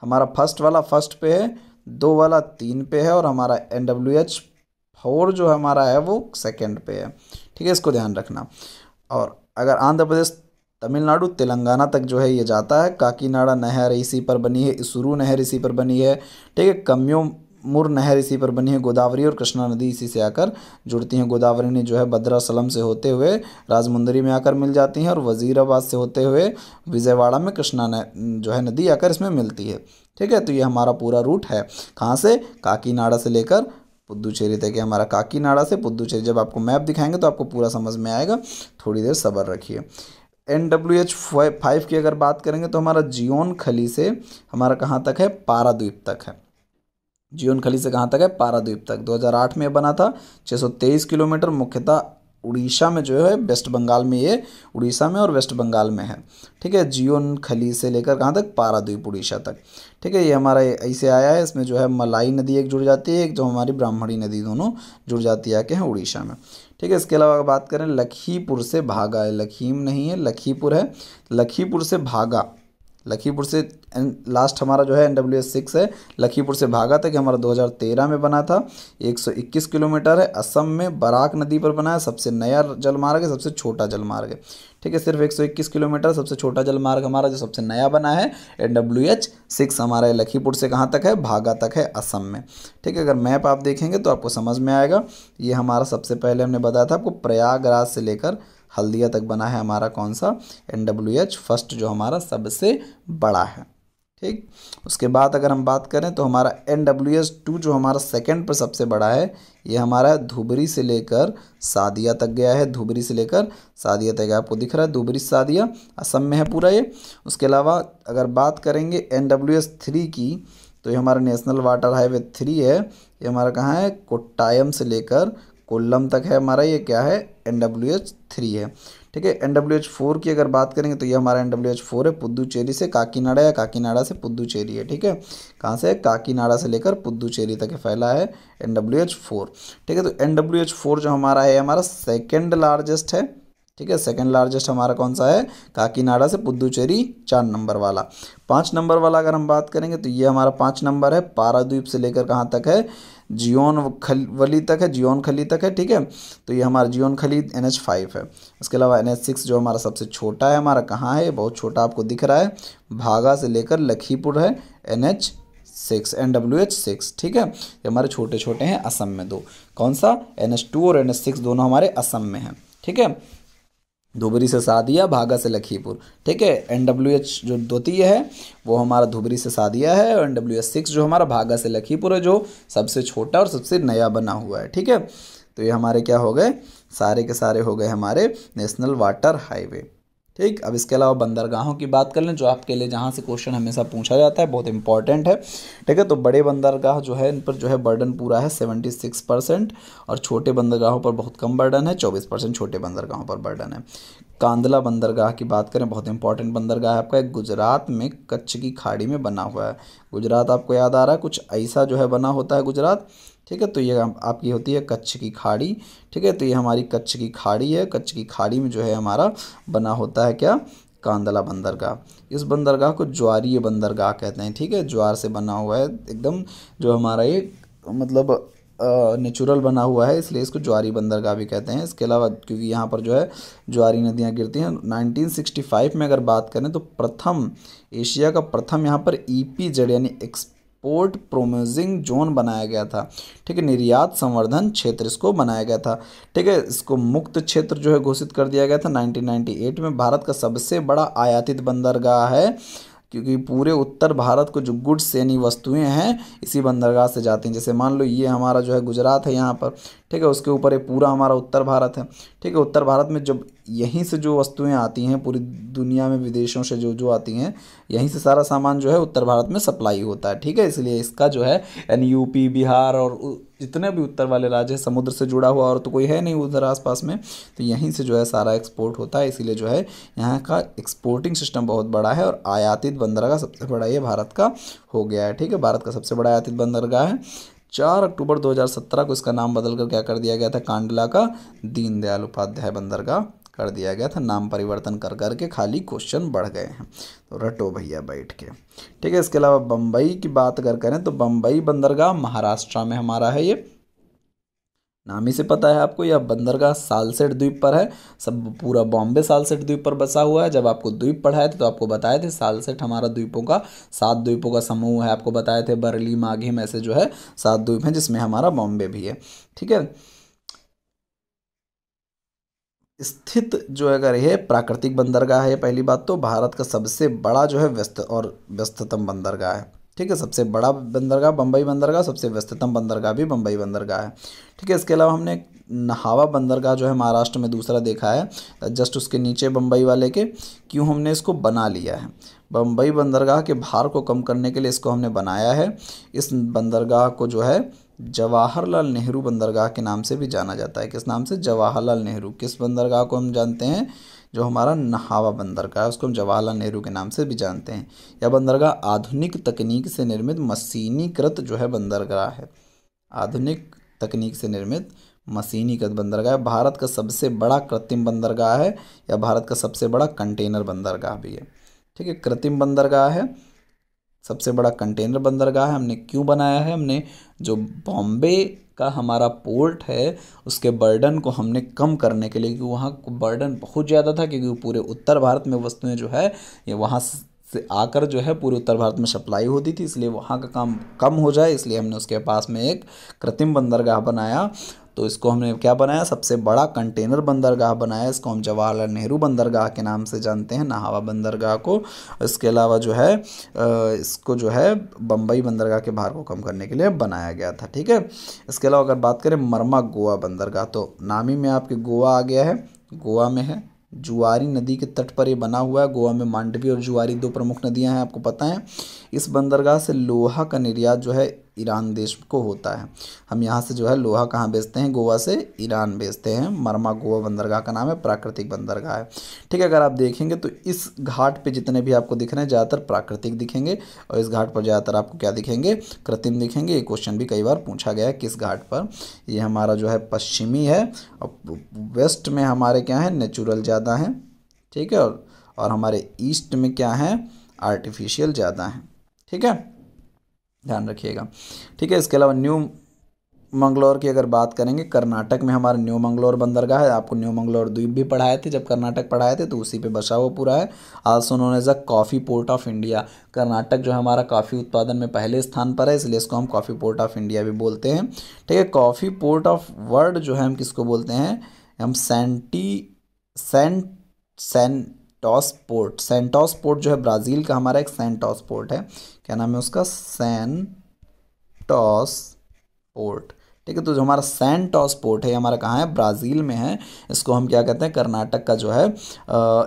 हमारा फर्स्ट वाला फर्स्ट पे है दो वाला तीन पे है और हमारा एन डब्ल्यू एच फोर जो हमारा है वो सेकेंड पे है ठीक है इसको ध्यान रखना और अगर आंध्र प्रदेश तमिलनाडु तेलंगाना तक जो है ये जाता है काकीनाडा नहर इसी पर बनी है इसरू नहर इसी पर बनी है ठीक है कम्योमुर नहर इसी पर बनी है गोदावरी और कृष्णा नदी इसी से आकर जुड़ती हैं गोदावरी ने जो है सलम से होते हुए राजमुंदरी में आकर मिल जाती हैं और वजीराबाद से होते हुए विजयवाड़ा में कृष्णा जो है नदी आकर इसमें मिलती है ठीक है तो ये हमारा पूरा रूट है कहाँ से काकीनाडा से लेकर पुद्दुचेरी तक है हमारा काकीनाड़ा से पुद्दुचेरी जब आपको मैप दिखाएंगे तो आपको पूरा समझ में आएगा थोड़ी देर सब्र रखिए एन डब्ल्यू एच फाइव की अगर बात करेंगे तो हमारा जियोन खली से हमारा कहाँ तक है द्वीप तक है जियोन खली से कहाँ तक है द्वीप तक 2008 में बना था 623 किलोमीटर मुख्यतः उड़ीसा में जो है वेस्ट बंगाल में ये उड़ीसा में और वेस्ट बंगाल में है ठीक है जियोन खली से लेकर कहाँ तक पारादीप उड़ीसा तक ठीक है ये हमारा ऐसे आया है इसमें जो है मलाई नदी एक जुड़ जाती है एक जो हमारी ब्राह्मणी नदी दोनों जुड़ जाती है आके हैं उड़ीसा में ठीक है इसके अलावा बात करें लखीपुर से भागा है लखीम नहीं है लखीपुर है लखीपुर से भागा लखीपुर से लास्ट हमारा जो है एन डब्ल्यू सिक्स है लखीपुर से भागा तक हमारा 2013 में बना था 121 किलोमीटर है असम में बराक नदी पर बना है सबसे नया जलमार्ग है सबसे छोटा जलमार्ग है ठीक है सिर्फ 121 किलोमीटर सबसे छोटा जलमार्ग हमारा जो सबसे नया बना है एन डब्ल्यू एच सिक्स हमारा लखीपुर से कहाँ तक है भागा तक है असम में ठीक है अगर मैप आप देखेंगे तो आपको समझ में आएगा ये हमारा सबसे पहले हमने बताया था आपको प्रयागराज से लेकर हल्दिया तक बना है हमारा कौन सा एन डब्ल्यू एच फर्स्ट जो हमारा सबसे बड़ा है ठीक उसके बाद अगर हम बात करें तो हमारा एन डब्ल्यू एच टू जो हमारा सेकंड पर सबसे बड़ा है ये हमारा धुबरी से लेकर सादिया तक गया है धुबरी से लेकर सादिया तक आपको दिख रहा है धुबरी सादिया असम में है पूरा ये उसके अलावा अगर बात करेंगे एन डब्ल्यू एस थ्री की तो ये हमारा नेशनल वाटर हाईवे थ्री है ये हमारा कहाँ है कोट्टायम से लेकर कोल्लम तक है हमारा ये क्या है एन डब्ल्यू एच थ्री है ठीक है एन डब्ल्यू एच फोर की अगर बात करेंगे तो ये हमारा एन डब्ल्यू एच फोर है पुद्दुचेरी से काकीनाडा या काकीनाडा से पुद्दुचेरी है ठीक है कहाँ से काकीनाडा से लेकर पुद्दुचेरी तक फैला है एन डब्ल्यू एच फोर ठीक है तो एन डब्ल्यू एच फोर जो हमारा है हमारा सेकेंड लार्जेस्ट है ठीक है सेकेंड लार्जेस्ट हमारा कौन सा है काकीनाडा से पुदुचेरी चार नंबर वाला पाँच नंबर वाला अगर हम बात करेंगे तो ये हमारा पाँच नंबर है पारादीप से लेकर कहाँ तक है जियोन खल वली तक है जियोन खली तक है ठीक है तो ये हमारा जियोन खली एन एच फाइव है इसके अलावा एन एच सिक्स जो हमारा सबसे छोटा है हमारा कहाँ है बहुत छोटा आपको दिख रहा है भागा से लेकर लखीपुर है N H six N W H six ठीक है ये हमारे छोटे छोटे हैं असम में दो कौन सा एन एच टू और एन एच सिक्स दोनों हमारे असम में हैं ठीक है धुबरी से सादिया भागा से लखीपुर ठीक है एन डब्ल्यू एच जो द्वितीय है वो हमारा धुबरी से सादिया है और एन डब्ल्यू एच सिक्स जो हमारा भागा से लखीपुर है जो सबसे छोटा और सबसे नया बना हुआ है ठीक है तो ये हमारे क्या हो गए सारे के सारे हो गए हमारे नेशनल वाटर हाईवे ठीक अब इसके अलावा बंदरगाहों की बात कर लें जो आपके लिए जहाँ से क्वेश्चन हमेशा पूछा जाता है बहुत इंपॉर्टेंट है ठीक है तो बड़े बंदरगाह जो है इन पर जो है बर्डन पूरा है सेवेंटी सिक्स परसेंट और छोटे बंदरगाहों पर बहुत कम बर्डन है चौबीस परसेंट छोटे बंदरगाहों पर बर्डन है कांदला बंदरगाह की बात करें बहुत इंपॉर्टेंट बंदरगाह है आपका गुजरात में कच्छ की खाड़ी में बना हुआ है गुजरात आपको याद आ रहा है कुछ ऐसा जो है बना होता है गुजरात ठीक है तो ये आपकी होती है कच्छ की खाड़ी ठीक है तो ये हमारी कच्छ की खाड़ी है कच्छ की खाड़ी में जो है हमारा बना होता है क्या कांदला बंदरगाह इस बंदरगाह को ज्वारीय बंदरगाह कहते हैं ठीक है ज्वार से बना हुआ है एकदम जो हमारा ये मतलब नेचुरल बना हुआ है इसलिए इसको ज्वारी बंदरगाह भी कहते हैं इसके अलावा क्योंकि यहाँ पर जो है ज्वारी नदियाँ गिरती हैं 1965 में अगर बात करें तो प्रथम एशिया का प्रथम यहाँ पर ई पी जेड यानी एक्स पोर्ट प्रोमोजिंग जोन बनाया गया था ठीक है निर्यात संवर्धन क्षेत्र इसको बनाया गया था ठीक है इसको मुक्त क्षेत्र जो है घोषित कर दिया गया था 1998 में भारत का सबसे बड़ा आयातित बंदरगाह है क्योंकि पूरे उत्तर भारत को जो गुड्स यानी वस्तुएं हैं इसी बंदरगाह से जाती हैं जैसे मान लो ये हमारा जो है गुजरात है यहाँ पर ठीक है उसके ऊपर ये पूरा हमारा उत्तर भारत है ठीक है उत्तर भारत में जब यहीं से जो वस्तुएं आती हैं पूरी दुनिया में विदेशों से जो जो आती हैं यहीं से सारा सामान जो है उत्तर भारत में सप्लाई होता है ठीक है इसलिए इसका जो है यानी यूपी बिहार और जितने भी उत्तर वाले राज्य हैं समुद्र से जुड़ा हुआ और तो कोई है नहीं उधर आसपास में तो यहीं से जो है सारा एक्सपोर्ट होता है इसीलिए जो है यहाँ का एक्सपोर्टिंग सिस्टम बहुत बड़ा है और आयातित बंदरगाह सबसे बड़ा ये भारत का हो गया है ठीक है भारत का सबसे बड़ा आयातित बंदरगाह है चार अक्टूबर 2017 को इसका नाम बदलकर क्या कर दिया गया था कांडला का दीनदयाल उपाध्याय बंदरगाह कर दिया गया था नाम परिवर्तन कर कर के खाली क्वेश्चन बढ़ गए हैं तो रटो भैया बैठ के ठीक है इसके अलावा बम्बई की बात अगर करें तो बम्बई बंदरगाह महाराष्ट्र में हमारा है ये नाम ही से पता है आपको यह बंदरगाह सालसेट द्वीप पर है सब पूरा बॉम्बे सालसेट द्वीप पर बसा हुआ है जब आपको द्वीप पढ़ाए थे तो आपको बताए थे सालसेट हमारा द्वीपों का सात द्वीपों का समूह है आपको बताए थे बरली में ऐसे जो है सात द्वीप हैं जिसमें हमारा बॉम्बे भी है ठीक है स्थित जो है अगर ये प्राकृतिक बंदरगाह है पहली बात तो भारत का सबसे बड़ा जो है व्यस्त और व्यस्ततम बंदरगाह है ठीक है सबसे बड़ा बंदरगाह बम्बई बंदरगाह सबसे व्यस्ततम बंदरगाह भी बम्बई बंदरगाह है ठीक है इसके अलावा हमने नहावा बंदरगाह जो है महाराष्ट्र में दूसरा देखा है जस्ट उसके नीचे बम्बई वाले के क्यों हमने इसको बना लिया है बम्बई बंदरगाह के भार को कम करने के लिए इसको हमने बनाया है इस बंदरगाह को जो है जवाहरलाल नेहरू बंदरगाह के नाम से भी जाना जाता है किस नाम से जवाहरलाल नेहरू किस बंदरगाह को हम जानते हैं जो हमारा नहावा बंदरगाह है उसको हम जवाहरलाल नेहरू के नाम से भी जानते हैं यह बंदरगाह आधुनिक तकनीक से निर्मित मशीनीकृत जो है बंदरगाह है आधुनिक तकनीक से निर्मित मशीनीकृत बंदरगाह भारत का सबसे बड़ा कृत्रिम बंदरगाह है या भारत का सबसे बड़ा कंटेनर बंदरगाह भी है ठीक है कृत्रिम बंदरगाह है सबसे बड़ा कंटेनर बंदरगाह है हमने क्यों बनाया है हमने जो बॉम्बे का हमारा पोर्ट है उसके बर्डन को हमने कम करने के लिए क्योंकि वहाँ बर्डन बहुत ज़्यादा था क्योंकि पूरे उत्तर भारत में वस्तुएं जो है ये वहाँ से आकर जो है पूरे उत्तर भारत में सप्लाई होती थी इसलिए वहाँ का काम कम हो जाए इसलिए हमने उसके पास में एक कृत्रिम बंदरगाह बनाया तो इसको हमने क्या बनाया सबसे बड़ा कंटेनर बंदरगाह बनाया इसको हम जवाहरलाल नेहरू बंदरगाह के नाम से जानते हैं नहावा बंदरगाह को इसके अलावा जो है इसको जो है बम्बई बंदरगाह के भार को कम करने के लिए बनाया गया था ठीक है इसके अलावा अगर बात करें मरमा गोवा बंदरगाह तो नामी में आपके गोवा आ गया है गोवा में है जुआरी नदी के तट पर ये बना हुआ है गोवा में मांडवी और जुआरी दो प्रमुख नदियां हैं आपको पता है इस बंदरगाह से लोहा का निर्यात जो है ईरान देश को होता है हम यहाँ से जो है लोहा कहाँ बेचते हैं गोवा से ईरान बेचते हैं मरमा गोवा बंदरगाह का नाम है प्राकृतिक बंदरगाह है ठीक है अगर आप देखेंगे तो इस घाट पर जितने भी आपको दिख रहे हैं ज़्यादातर प्राकृतिक दिखेंगे और इस घाट पर ज़्यादातर आपको क्या दिखेंगे कृत्रिम दिखेंगे ये क्वेश्चन भी कई बार पूछा गया है किस घाट पर ये हमारा जो है पश्चिमी है और वेस्ट में हमारे क्या है नेचुरल ज़्यादा हैं ठीक है और और हमारे ईस्ट में क्या है आर्टिफिशियल ज़्यादा हैं ठीक है ध्यान रखिएगा ठीक है इसके अलावा न्यू मंगलौर की अगर बात करेंगे कर्नाटक में हमारा न्यू मंगलौर बंदरगाह है आपको न्यू मंगलौर द्वीप भी पढ़ाए थे जब कर्नाटक पढ़ाए थे तो उसी पे बसा हुआ पूरा है also known as a coffee port of India Karnataka जो है हमारा कॉफ़ी उत्पादन में पहले स्थान पर है इसलिए इसको हम कॉफ़ी पोर्ट ऑफ इंडिया भी बोलते हैं ठीक है कॉफ़ी पोर्ट ऑफ वर्ल्ड जो है हम किसको बोलते हैं हम सेंटी सेंट Santos port Santos port जो है ब्राज़ील का हमारा एक सेंटॉस पोर्ट है क्या नाम है उसका टॉस पोर्ट ठीक है तो जो हमारा टॉस पोर्ट है हमारा कहाँ है ब्राज़ील में है इसको हम क्या कहते हैं कर्नाटक का जो है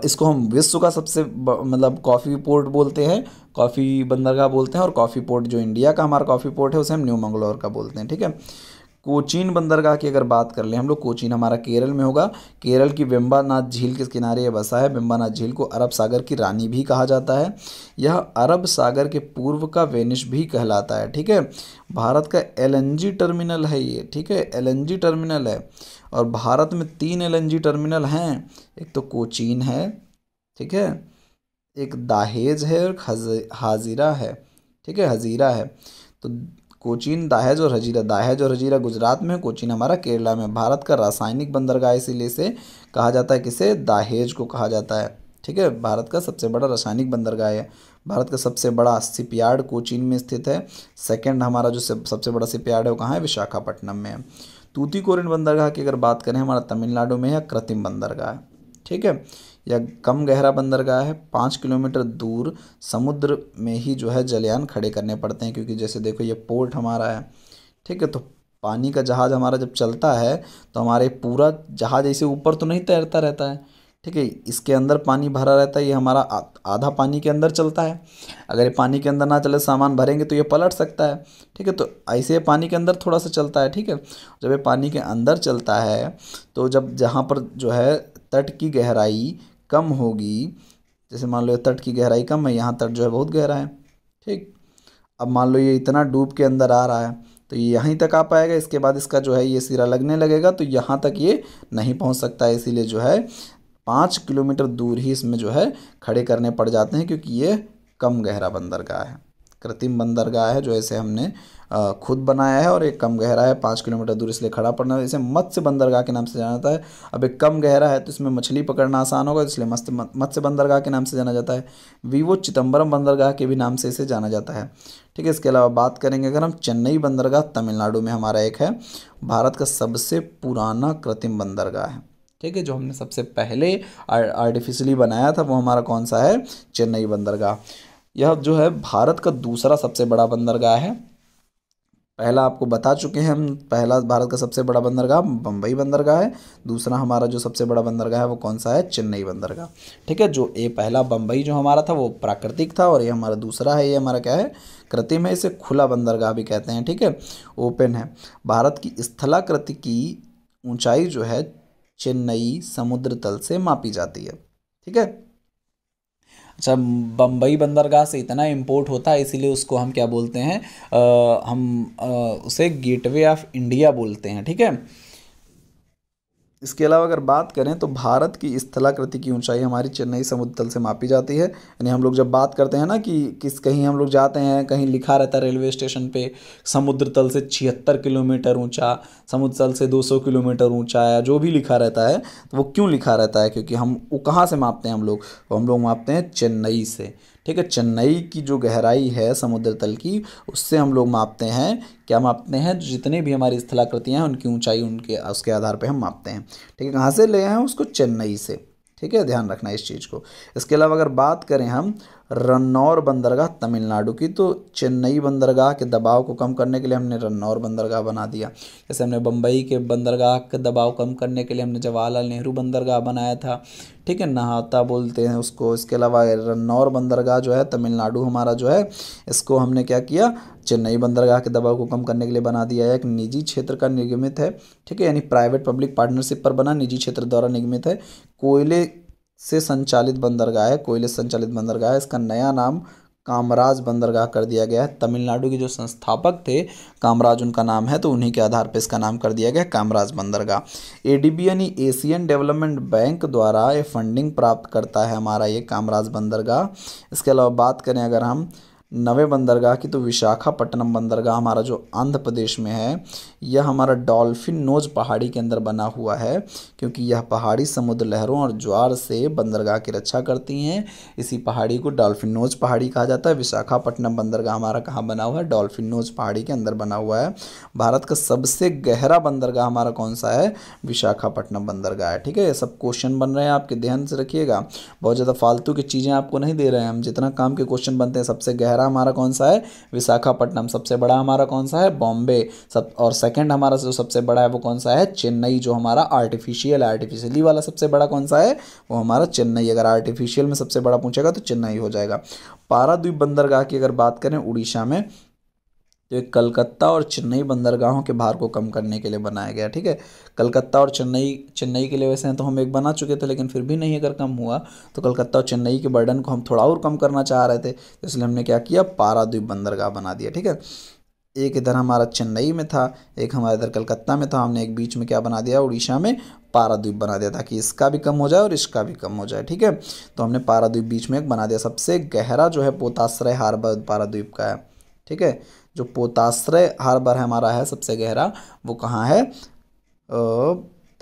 इसको हम विश्व का सबसे मतलब कॉफ़ी पोर्ट बोलते हैं कॉफ़ी बंदरगाह बोलते हैं और कॉफ़ी पोर्ट जो इंडिया का हमारा कॉफ़ी पोर्ट है उसे हम न्यू मंगलोर का बोलते हैं ठीक है कोचीन बंदरगाह की अगर बात कर लें हम लोग कोचीन हमारा केरल में होगा केरल की बिम्बानाथ झील के किनारे यह बसा है बिम्बानाथ झील को अरब सागर की रानी भी कहा जाता है यह अरब सागर के पूर्व का वेनिश भी कहलाता है ठीक है भारत का एलएनजी टर्मिनल है ये ठीक है एलएनजी टर्मिनल है और भारत में तीन एल टर्मिनल हैं एक तो कोचीन है ठीक है एक दाहेज है और हाजिरा है ठीक है हजीरा है तो कोचीन दाहेज और हजीरा दाहेज और हजीरा गुजरात में कोचीन हमारा केरला में भारत का रासायनिक बंदरगाह इसीलिए से कहा जाता है किसे दाहेज को कहा जाता है ठीक है भारत का सबसे बड़ा रासायनिक बंदरगाह है भारत का सबसे बड़ा सिपयार्ड कोचीन में स्थित है सेकंड हमारा जो सबसे बड़ा सिपयार्ड है वो कहाँ है विशाखापट्टनम में है कोरिन बंदरगाह की अगर बात करें हमारा तमिलनाडु में है कृत्रिम बंदरगाह ठीक है या कम गहरा बंदरगाह है पाँच किलोमीटर दूर समुद्र में ही जो है जलयान खड़े करने पड़ते हैं क्योंकि जैसे देखो ये पोर्ट हमारा है ठीक है तो पानी का जहाज़ हमारा जब चलता है तो हमारे पूरा जहाज़ ऐसे ऊपर तो नहीं तैरता रहता है ठीक है इसके अंदर पानी भरा रहता है ये हमारा आधा पानी के अंदर चलता है अगर ये पानी के अंदर ना चले सामान भरेंगे तो ये पलट सकता है ठीक है तो ऐसे पानी के अंदर थोड़ा सा चलता है ठीक है जब ये पानी के अंदर चलता है तो जब जहाँ पर जो है तट की गहराई कम होगी जैसे मान लो ये तट की गहराई कम है यहाँ तट जो है बहुत गहरा है ठीक अब मान लो ये इतना डूब के अंदर आ रहा है तो ये यहीं तक आ पाएगा इसके बाद इसका जो है ये सिरा लगने लगेगा तो यहाँ तक ये नहीं पहुँच सकता है इसीलिए जो है पाँच किलोमीटर दूर ही इसमें जो है खड़े करने पड़ जाते हैं क्योंकि ये कम गहरा बंदरगाह है कृत्रिम बंदरगाह है जो ऐसे हमने खुद बनाया है और एक कम गहरा है पाँच किलोमीटर दूर इसलिए खड़ा पड़ना है इसे मत्स्य बंदरगाह के नाम से जाना जाता है अब एक कम गहरा है तो इसमें मछली पकड़ना आसान होगा इसलिए मस्त मत्स्य बंदरगाह के नाम से जाना जाता है वीवो चिदम्बरम बंदरगाह के भी नाम से इसे जाना जाता है ठीक है इसके अलावा बात करेंगे अगर हम चेन्नई बंदरगाह तमिलनाडु में हमारा एक है भारत का सबसे पुराना कृत्रिम बंदरगाह है ठीक है जो हमने सबसे पहले आर्टिफिशली बनाया था वो हमारा कौन सा है चेन्नई बंदरगाह यह जो है भारत का दूसरा सबसे बड़ा बंदरगाह है पहला आपको बता चुके हैं हम पहला भारत का सबसे बड़ा बंदरगाह बम्बई बंदरगाह है दूसरा हमारा जो सबसे बड़ा बंदरगाह है वो कौन सा है चेन्नई बंदरगाह ठीक है जो ये पहला बम्बई जो हमारा था वो प्राकृतिक था और ये हमारा दूसरा है ये हमारा क्या है कृत्रिम है इसे खुला बंदरगाह भी कहते हैं ठीक है ओपन है भारत की स्थलाकृति की ऊँचाई जो है चेन्नई समुद्र तल से मापी जाती है ठीक है अच्छा बम्बई बंदरगाह से इतना इम्पोर्ट होता है इसीलिए उसको हम क्या बोलते हैं आ, हम आ, उसे गेटवे ऑफ इंडिया बोलते हैं ठीक है इसके अलावा अगर बात करें तो भारत की स्थलाकृति की ऊंचाई हमारी चेन्नई समुद्र तल से मापी जाती है यानी हम लोग जब बात करते हैं ना कि किस कहीं हम लोग जाते हैं कहीं लिखा रहता है रेलवे स्टेशन पे समुद्र तल से छिहत्तर किलोमीटर ऊंचा समुद्र तल से 200 किलोमीटर ऊंचा या जो भी लिखा रहता है तो वो क्यों लिखा रहता है क्योंकि हम वो कहाँ से मापते हैं हम लोग तो हम लोग मापते हैं चेन्नई से ठीक है चेन्नई की जो गहराई है समुद्र तल की उससे हम लोग मापते हैं क्या मापते हैं जितने भी हमारी स्थलाकृतियाँ हैं उनकी ऊंचाई उनके उसके आधार पर हम मापते हैं ठीक है कहाँ से ले हैं उसको चेन्नई से ठीक है ध्यान रखना इस चीज़ को इसके अलावा अगर बात करें हम रन्नौर बंदरगाह तमिलनाडु की तो चेन्नई बंदरगाह के दबाव को कम करने के लिए हमने रन्नौर बंदरगाह बना दिया जैसे हमने बम्बई के बंदरगाह के दबाव कम करने के लिए हमने जवाहरलाल नेहरू बंदरगाह बनाया था ठीक है नहाता बोलते हैं उसको इसके अलावा रन्नौर बंदरगाह जो है तमिलनाडु हमारा जो है इसको हमने क्या किया चेन्नई बंदरगाह के दबाव को कम करने के लिए बना दिया है एक निजी क्षेत्र का निगमित है ठीक है यानी प्राइवेट पब्लिक पार्टनरशिप पर बना निजी क्षेत्र द्वारा निगमित है कोयले से संचालित बंदरगाह है कोयले से संचालित बंदरगाह है इसका नया नाम कामराज बंदरगाह कर दिया गया है तमिलनाडु के जो संस्थापक थे कामराज उनका नाम है तो उन्हीं के आधार पर इसका नाम कर दिया गया कामराज बंदरगाह बी यानी एशियन डेवलपमेंट बैंक द्वारा ये फंडिंग प्राप्त करता है हमारा ये कामराज बंदरगाह इसके अलावा बात करें अगर हम नवे बंदरगाह की तो विशाखापट्टनम बंदरगाह हमारा जो आंध्र प्रदेश में है यह हमारा डॉल्फिन नोज पहाड़ी के अंदर बना हुआ है क्योंकि यह पहाड़ी समुद्र लहरों और ज्वार से बंदरगाह की रक्षा करती हैं इसी पहाड़ी को डॉल्फिन नोज पहाड़ी कहा जाता है विशाखापट्टनम बंदरगाह हमारा कहाँ बना हुआ है डॉल्फिन नोज पहाड़ी के अंदर बना हुआ है भारत का सबसे गहरा बंदरगाह हमारा कौन सा है विशाखापट्टनम बंदरगाह है ठीक है ये सब क्वेश्चन बन रहे हैं आपके ध्यान से रखिएगा बहुत ज़्यादा फालतू की चीज़ें आपको नहीं दे रहे हैं हम जितना काम के क्वेश्चन बनते हैं सबसे गहरा बड़ा हमारा कौन सा है विशाखापट्टनम सबसे बड़ा हमारा कौन सा है बॉम्बे सब और सेकंड हमारा जो सबसे बड़ा है वो कौन सा है चेन्नई जो हमारा आर्टिफिशियल आर्टिफिशियली वाला सबसे बड़ा कौन सा है वो हमारा चेन्नई अगर आर्टिफिशियल में सबसे बड़ा पूछेगा तो चेन्नई हो जाएगा पारादीप बंदरगाह की अगर बात करें उड़ीसा में जो कलकत्ता और चेन्नई बंदरगाहों के भार को कम करने के लिए बनाया गया ठीक है कलकत्ता और चेन्नई चेन्नई के लिए वैसे हैं तो हम एक बना चुके थे लेकिन फिर भी नहीं अगर कम हुआ तो कलकत्ता और चेन्नई के बर्डन को हम थोड़ा और कम करना चाह रहे थे तो इसलिए हमने क्या किया द्वीप बंदरगाह बना दिया ठीक है एक इधर हमारा चेन्नई में था एक हमारा इधर कलकत्ता में था हमने एक बीच में क्या बना दिया उड़ीसा में द्वीप बना दिया ताकि इसका भी कम हो जाए और इसका भी कम हो जाए ठीक है तो हमने पाराद्वीप बीच में एक बना दिया सबसे गहरा जो है पोताश्रय हार्बर द्वीप का है ठीक है जो पोताश्रय हार्बर हमारा है सबसे गहरा वो कहाँ है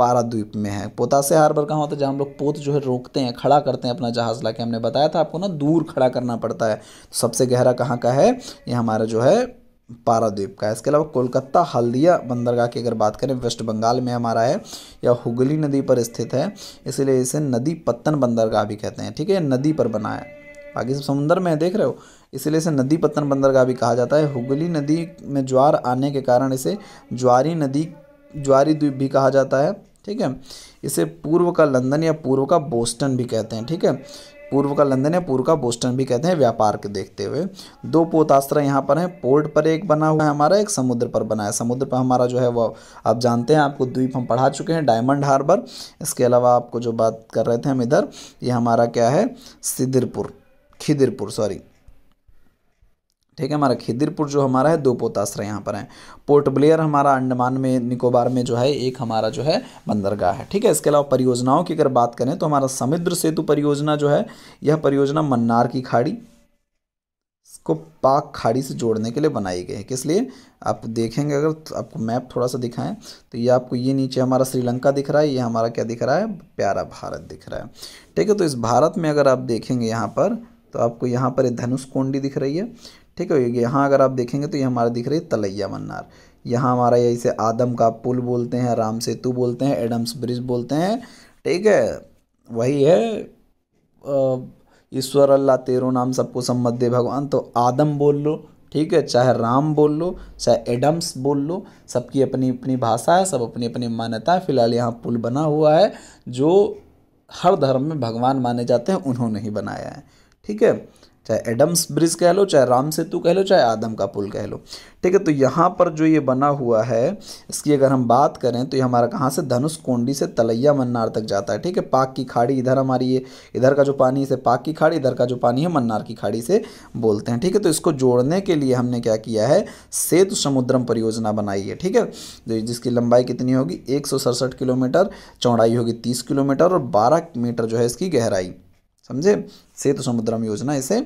पाराद्वीप में है पोताश्रय हार्बर कहाँ होता है जहाँ हम लोग पोत जो है रोकते हैं खड़ा करते हैं अपना जहाज़ ला के हमने बताया था आपको ना दूर खड़ा करना पड़ता है तो सबसे गहरा कहाँ का है ये हमारा जो है पाराद्वीप का है इसके अलावा कोलकाता हल्दिया बंदरगाह की अगर बात करें वेस्ट बंगाल में हमारा है या हुगली नदी पर स्थित है इसीलिए इसे नदी पत्तन बंदरगाह भी कहते हैं ठीक है नदी पर बना है बाकी सब समुंदर में है देख रहे हो इसलिए इसे नदी पत्तन बंदरगाह भी कहा जाता है हुगली नदी में ज्वार आने के कारण इसे ज्वारी नदी ज्वारी द्वीप भी कहा जाता है ठीक है इसे पूर्व का लंदन या पूर्व का बोस्टन भी कहते हैं ठीक है पूर्व का लंदन या पूर्व का बोस्टन भी कहते हैं व्यापार के देखते हुए दो पोताश्रय यहाँ पर हैं पोर्ट पर एक बना हुआ है हमारा एक समुद्र पर बना है समुद्र पर हमारा जो है वो आप जानते हैं आपको द्वीप हम पढ़ा चुके हैं डायमंड हार्बर इसके अलावा आपको जो बात कर रहे थे हम इधर ये हमारा क्या है सिदिरपुर खिदिरपुर सॉरी ठीक है हमारा खिदिरपुर जो हमारा है दो पोताश्रय यहाँ पर है पोर्ट ब्लेयर हमारा अंडमान में निकोबार में जो है एक हमारा जो है बंदरगाह है ठीक है इसके अलावा परियोजनाओं की अगर बात करें तो हमारा समुद्र सेतु परियोजना जो है यह परियोजना मन्नार की खाड़ी को पाक खाड़ी से जोड़ने के लिए बनाई गई है किस लिए आप देखेंगे अगर तो आपको मैप थोड़ा सा दिखाएं तो ये आपको ये नीचे हमारा श्रीलंका दिख रहा है ये हमारा क्या दिख रहा है प्यारा भारत दिख रहा है ठीक है तो इस भारत में अगर आप देखेंगे यहाँ पर तो आपको यहाँ पर धनुष कोंडी दिख रही है ठीक है यहाँ अगर आप देखेंगे तो ये हमारा दिख रही है तलैया मन्नार यहाँ हमारा यही से आदम का पुल बोलते हैं राम सेतु बोलते हैं एडम्स ब्रिज बोलते हैं ठीक है वही है ईश्वर अल्लाह तेरो नाम सबको सम्मत दे भगवान तो आदम बोल लो ठीक है चाहे राम बोल लो चाहे एडम्स बोल लो सबकी अपनी अपनी भाषा है सब अपनी अपनी मान्यता है फिलहाल यहाँ पुल बना हुआ है जो हर धर्म में भगवान माने जाते हैं उन्होंने ही बनाया है ठीक है चाहे एडम्स ब्रिज कह लो चाहे राम सेतु कह लो चाहे आदम का पुल कह लो ठीक है तो यहाँ पर जो ये बना हुआ है इसकी अगर हम बात करें तो ये हमारा कहाँ से धनुष कोंडी से तलैया मन्नार तक जाता है ठीक है पाक की खाड़ी इधर हमारी ये इधर का जो पानी इसे पाक की खाड़ी इधर का जो पानी है मन्नार की खाड़ी से बोलते हैं ठीक है तो इसको जोड़ने के लिए हमने क्या किया है सेतु समुद्रम परियोजना बनाई है ठीक है तो जिसकी लंबाई कितनी होगी एक किलोमीटर चौड़ाई होगी तीस किलोमीटर और बारह मीटर जो है इसकी गहराई समझे सेतु समुद्रम योजना इसे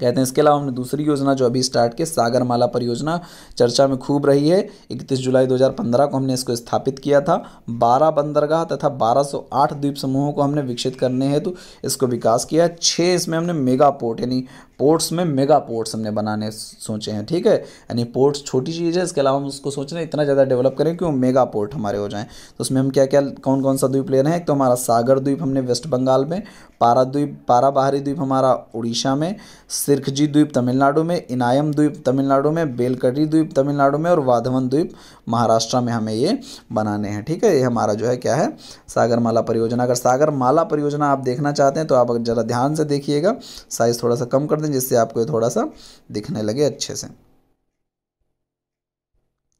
कहते हैं इसके अलावा हमने दूसरी योजना जो अभी स्टार्ट की सागरमाला परियोजना चर्चा में खूब रही है 31 जुलाई 2015 को हमने इसको स्थापित किया था 12 बंदरगाह तथा 1208 द्वीप समूहों को हमने विकसित करने हेतु इसको विकास किया छः इसमें हमने मेगा पोर्ट यानी पोर्ट्स में मेगा पोर्ट्स हमने बनाने सोचे हैं ठीक है यानी पोर्ट्स छोटी चीज़ है इसके अलावा हम उसको सोच रहे हैं इतना ज़्यादा डेवलप करें कि वो मेगा पोर्ट हमारे हो जाएं तो उसमें हम क्या क्या कौन कौन सा द्वीप ले रहे हैं एक तो हमारा सागर द्वीप हमने वेस्ट बंगाल में पारा द्वीप पारा बाहरी द्वीप हमारा उड़ीसा में सिरखजी द्वीप तमिलनाडु में इनायम द्वीप तमिलनाडु में बेलकटी द्वीप तमिलनाडु में और वाधवन द्वीप महाराष्ट्र में हमें ये बनाने हैं ठीक है ये हमारा जो है क्या है सागरमाला परियोजना अगर सागरमाला परियोजना आप देखना चाहते हैं तो आप ज़रा ध्यान से देखिएगा साइज़ थोड़ा सा कम कर दीजिए दें जिससे आपको थोड़ा सा दिखने लगे अच्छे से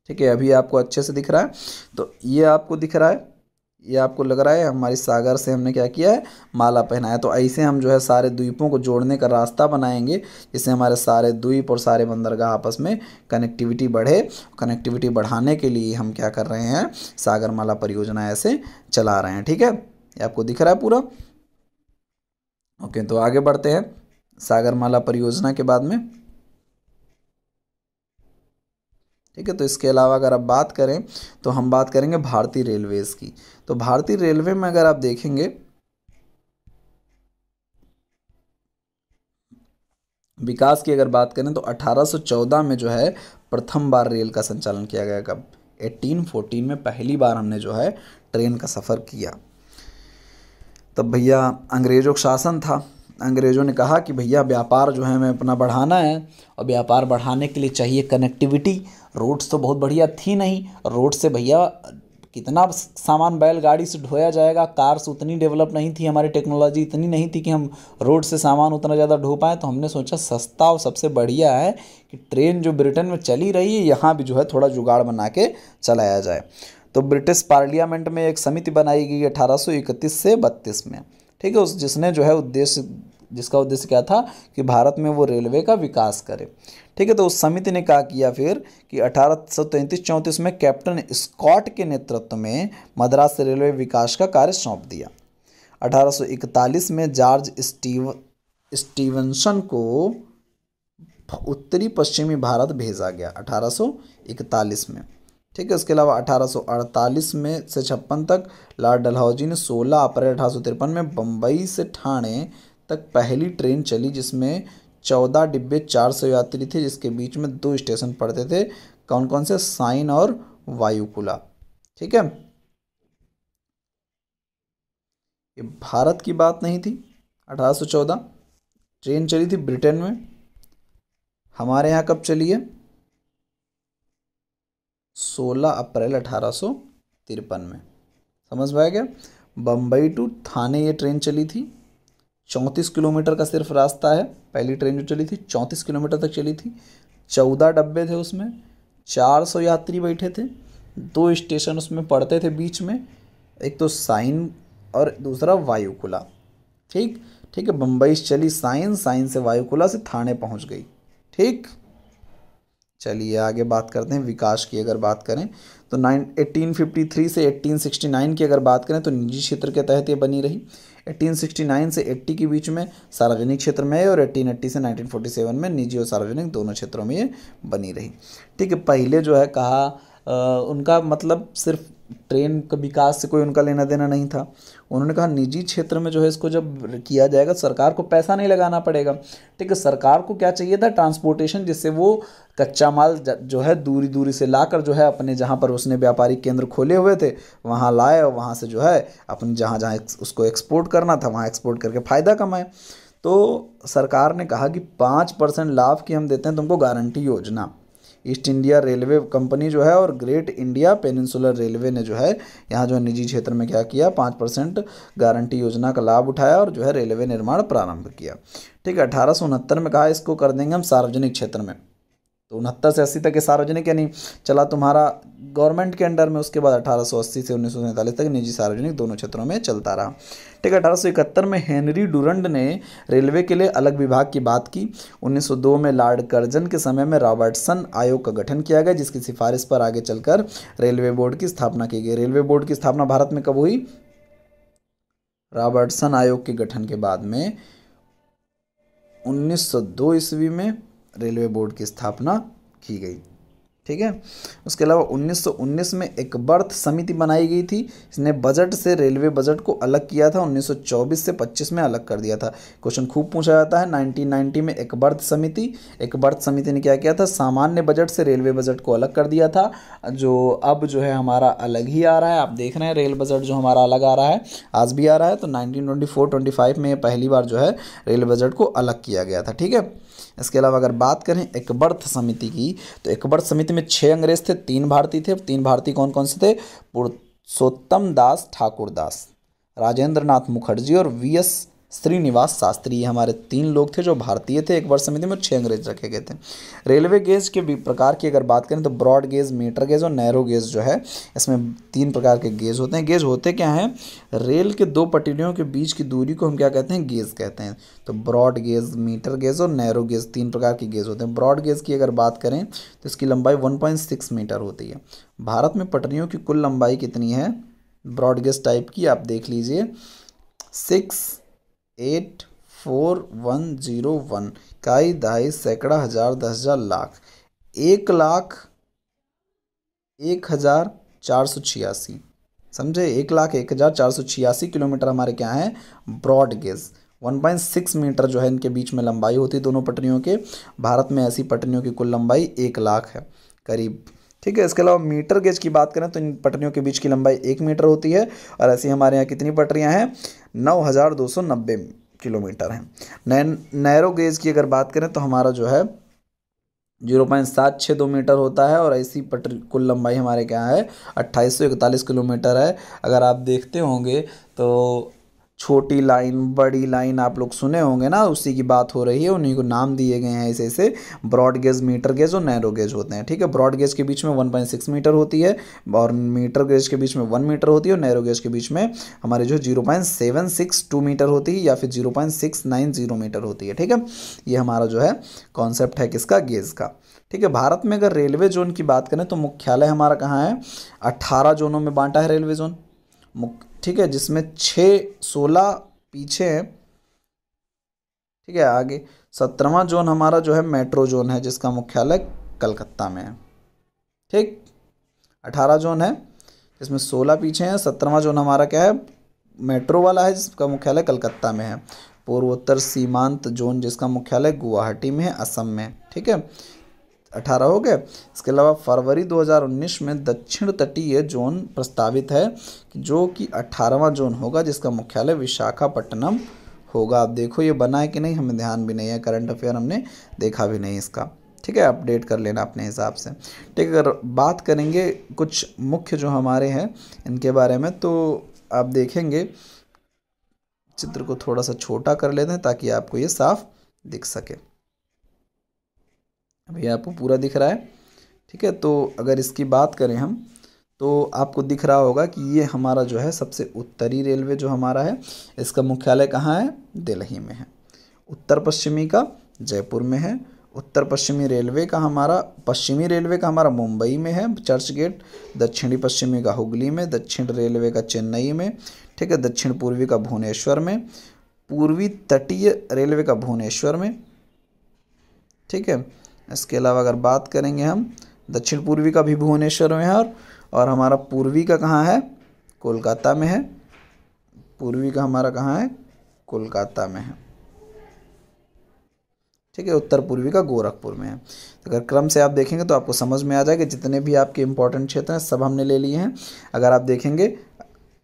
ठीक है अभी आपको अच्छे से दिख रहा है तो ये आपको दिख रहा है ये आपको लग रहा है हमारी सागर से हमने क्या किया है माला पहनाया तो ऐसे हम जो है सारे द्वीपों को जोड़ने का रास्ता बनाएंगे जिससे हमारे सारे द्वीप और सारे बंदरगाह आपस में कनेक्टिविटी बढ़े कनेक्टिविटी बढ़ाने के लिए हम क्या कर रहे हैं सागर माला परियोजना ऐसे चला रहे हैं ठीक है ये आपको दिख रहा है पूरा ओके तो आगे बढ़ते हैं सागरमाला परियोजना के बाद में ठीक है तो इसके अलावा अगर आप बात करें तो हम बात करेंगे भारतीय रेलवेज़ की तो भारतीय रेलवे में अगर आप देखेंगे विकास की अगर बात करें तो 1814 में जो है प्रथम बार रेल का संचालन किया गया कब 1814 में पहली बार हमने जो है ट्रेन का सफ़र किया तब भैया अंग्रेज़ों का शासन था अंग्रेज़ों ने कहा कि भैया व्यापार जो है हमें अपना बढ़ाना है और व्यापार बढ़ाने के लिए चाहिए कनेक्टिविटी रोड्स तो बहुत बढ़िया थी नहीं रोड से भैया कितना सामान बैलगाड़ी से ढोया जाएगा कार्स उतनी डेवलप नहीं थी हमारी टेक्नोलॉजी इतनी नहीं थी कि हम रोड से सामान उतना ज़्यादा ढो पाएँ तो हमने सोचा सस्ता और सबसे बढ़िया है कि ट्रेन जो ब्रिटेन में चली रही है यहाँ भी जो है थोड़ा जुगाड़ बना के चलाया जाए तो ब्रिटिश पार्लियामेंट में एक समिति बनाई गई अठारह से बत्तीस में ठीक है उस जिसने जो है उद्देश्य जिसका उद्देश्य क्या था कि भारत में वो रेलवे का विकास करे ठीक है तो उस समिति ने क्या किया फिर कि अठारह सौ तैंतीस चौंतीस में कैप्टन स्कॉट के नेतृत्व में मद्रास रेलवे विकास का कार्य सौंप दिया इकतालीस में जॉर्ज स्टीव स्टीवनसन को उत्तरी पश्चिमी भारत भेजा गया 1841 में ठीक है उसके अलावा 1848 में से छप्पन तक लॉर्ड डलहौजी ने 16 अप्रैल अठारह में बम्बई से ठाणे तक पहली ट्रेन चली जिसमें चौदह डिब्बे चार सौ यात्री थे जिसके बीच में दो स्टेशन पड़ते थे कौन कौन से साइन और वायुकुला ठीक है ये भारत की बात नहीं थी 1814 ट्रेन चली थी ब्रिटेन में हमारे यहाँ कब चली है सोलह अप्रैल अठारह सौ तिरपन में समझ पाया क्या बम्बई टू थाने ये ट्रेन चली थी चौंतीस किलोमीटर का सिर्फ रास्ता है पहली ट्रेन जो चली थी चौंतीस किलोमीटर तक चली थी चौदह डब्बे थे उसमें चार सौ यात्री बैठे थे दो स्टेशन उसमें पड़ते थे बीच में एक तो साइन और दूसरा वायुकुला ठीक ठीक है बम्बई से चली साइन साइन से वायुकुला से थाने पहुंच गई ठीक चलिए आगे बात करते हैं विकास की अगर बात करें तो नाइन एटीन फिफ्टी थ्री से एट्टीन सिक्सटी नाइन की अगर बात करें तो निजी क्षेत्र के तहत ये बनी रही 1869 से 80 के बीच में सार्वजनिक क्षेत्र में है और 1880 से 1947 में निजी और सार्वजनिक दोनों क्षेत्रों में ये बनी रही ठीक है पहले जो है कहा आ, उनका मतलब सिर्फ ट्रेन का विकास से कोई उनका लेना देना नहीं था उन्होंने कहा निजी क्षेत्र में जो है इसको जब किया जाएगा सरकार को पैसा नहीं लगाना पड़ेगा ठीक है सरकार को क्या चाहिए था ट्रांसपोर्टेशन जिससे वो कच्चा माल जो है दूरी दूरी से लाकर जो है अपने जहाँ पर उसने व्यापारिक केंद्र खोले हुए थे वहाँ लाए और वहाँ से जो है अपने जहाँ जहाँ उसको एक्सपोर्ट करना था वहाँ एक्सपोर्ट करके फ़ायदा कमाए तो सरकार ने कहा कि पाँच परसेंट लाभ की हम देते हैं तुमको गारंटी योजना ईस्ट इंडिया रेलवे कंपनी जो है और ग्रेट इंडिया पेनिनसुलर रेलवे ने जो है यहाँ जो है निजी क्षेत्र में क्या किया पाँच परसेंट गारंटी योजना का लाभ उठाया और जो है रेलवे निर्माण प्रारंभ किया ठीक है अठारह में कहा इसको कर देंगे हम सार्वजनिक क्षेत्र में तो उनहत्तर से अस्सी तक ये सार्वजनिक यानी चला तुम्हारा गवर्नमेंट के अंडर में उसके बाद अठारह से उन्नीस तक निजी सार्वजनिक दोनों क्षेत्रों में चलता रहा ठीक है अठारह में हेनरी डूरंड ने रेलवे के लिए अलग विभाग की बात की 1902 में लॉर्ड कर्जन के समय में रॉबर्टसन आयोग का गठन किया गया जिसकी सिफारिश पर आगे चलकर रेलवे बोर्ड की स्थापना की गई रेलवे बोर्ड की स्थापना भारत में कब हुई रॉबर्टसन आयोग के गठन के बाद में उन्नीस ईस्वी में रेलवे बोर्ड की स्थापना की गई ठीक है उसके अलावा 1919 में एक बर्थ समिति बनाई गई थी इसने बजट से रेलवे बजट को अलग किया था 1924 से 25 में अलग कर दिया था क्वेश्चन खूब पूछा जाता है 1990 में एक बर्थ समिति एक बर्थ समिति ने क्या किया था सामान्य बजट से रेलवे बजट को अलग कर दिया था जो अब जो है हमारा अलग ही आ रहा है आप देख रहे हैं रेल बजट जो हमारा अलग आ रहा है आज भी आ रहा है तो नाइनटीन ट्वेंटी में पहली बार जो है रेल बजट को अलग किया गया था ठीक है इसके अलावा अगर बात करें एक बर्थ समिति की तो एक बर्थ समिति में छः अंग्रेज थे तीन भारतीय थे तीन भारतीय कौन कौन से थे पुरुषोत्तम दास ठाकुर दास राजेंद्र नाथ मुखर्जी और वी एस श्रीनिवास शास्त्री हमारे तीन लोग थे जो भारतीय थे एक वर्ष समिति में छः अंग्रेज रखे गए थे रेलवे गेज के भी प्रकार की अगर बात करें तो ब्रॉड गेज मीटर गेज और नैरो गेज जो है इसमें तीन प्रकार के गेज होते हैं गेज होते क्या हैं रेल के दो पटरियों के बीच की दूरी को हम क्या कहते हैं गेज कहते हैं तो ब्रॉड गेज मीटर गेज और नैरो गेज तीन प्रकार के गेज होते हैं ब्रॉड गेज की अगर बात करें तो इसकी लंबाई वन मीटर होती है भारत में पटरियों की कुल लंबाई कितनी है ब्रॉड गेज टाइप की आप देख लीजिए six eight four one zero one इकाई दाई सैकड़ा हज़ार दस हज़ार लाख एक लाख एक हज़ार चार सौ छियासी समझे एक लाख एक हज़ार चार सौ छियासी किलोमीटर हमारे क्या है ब्रॉड गेज 1.6 मीटर जो है इनके बीच में लंबाई होती है दोनों पटरियों के भारत में ऐसी पटरियों की कुल लंबाई एक लाख है करीब ठीक है इसके अलावा मीटर गेज की बात करें तो इन पटरियों के बीच की लंबाई एक मीटर होती है और ऐसी हमारे यहाँ कितनी पटरियाँ हैं नौ हज़ार दो सौ नब्बे किलोमीटर हैं नैरो गेज की अगर बात करें तो हमारा जो है जीरो पॉइंट सात छः दो मीटर होता है और ऐसी पटरी कुल लंबाई हमारे क्या है अट्ठाईस सौ इकतालीस किलोमीटर है अगर आप देखते होंगे तो छोटी लाइन बड़ी लाइन आप लोग सुने होंगे ना उसी की बात हो रही है उन्हीं को नाम दिए गए हैं ऐसे ऐसे ब्रॉड गेज मीटर गेज और नैरो गेज होते हैं ठीक है ब्रॉड गेज के बीच में 1.6 मीटर होती है और मीटर गेज के बीच में 1 मीटर होती है और नैरो गेज के बीच में हमारे जो 0.762 मीटर होती है या फिर जीरो मीटर होती है ठीक है ये हमारा जो है कॉन्सेप्ट है किसका गेज का ठीक है भारत में अगर रेलवे जोन की बात करें तो मुख्यालय हमारा कहाँ है अट्ठारह जोनों में बांटा है रेलवे जोन ठीक है जिसमें छः सोलह पीछे हैं ठीक है आगे सत्रहवा जोन हमारा जो है मेट्रो जोन है जिसका मुख्यालय कलकत्ता में है ठीक अठारह जोन है जिसमें सोलह पीछे हैं सत्रहवा जोन हमारा क्या है मेट्रो वाला है जिसका मुख्यालय कलकत्ता में है पूर्वोत्तर सीमांत जोन जिसका मुख्यालय गुवाहाटी में है असम में ठीक है अठारह हो गए इसके अलावा फरवरी 2019 में दक्षिण तटीय जोन प्रस्तावित है जो कि अठारहवा जोन होगा जिसका मुख्यालय विशाखापट्टनम होगा आप देखो ये बना है कि नहीं हमें ध्यान भी नहीं है करंट अफेयर हमने देखा भी नहीं इसका ठीक है अपडेट कर लेना अपने हिसाब से ठीक अगर बात करेंगे कुछ मुख्य जो हमारे हैं इनके बारे में तो आप देखेंगे चित्र को थोड़ा सा छोटा कर लेते हैं ताकि आपको ये साफ दिख सके अभी आपको पूरा दिख रहा है ठीक है तो अगर इसकी बात करें हम तो आपको दिख रहा होगा कि ये हमारा जो है सबसे उत्तरी रेलवे जो हमारा है इसका मुख्यालय कहाँ है दिल्ली में है उत्तर पश्चिमी का जयपुर में है उत्तर पश्चिमी रेलवे का हमारा पश्चिमी रेलवे का हमारा मुंबई में है चर्च गेट दक्षिणी पश्चिमी का हुगली में दक्षिण रेलवे का चेन्नई में ठीक है दक्षिण पूर्वी का भुवनेश्वर में पूर्वी तटीय रेलवे का भुवनेश्वर में ठीक है इसके अलावा अगर बात करेंगे हम दक्षिण पूर्वी का भी भुवनेश्वर में है और और हमारा पूर्वी का कहाँ है कोलकाता में है पूर्वी का हमारा कहाँ है कोलकाता में है ठीक है उत्तर पूर्वी का गोरखपुर में है तो अगर क्रम से आप देखेंगे तो आपको समझ में आ जाएगा जितने भी आपके इंपॉर्टेंट क्षेत्र हैं सब हमने ले लिए हैं अगर आप देखेंगे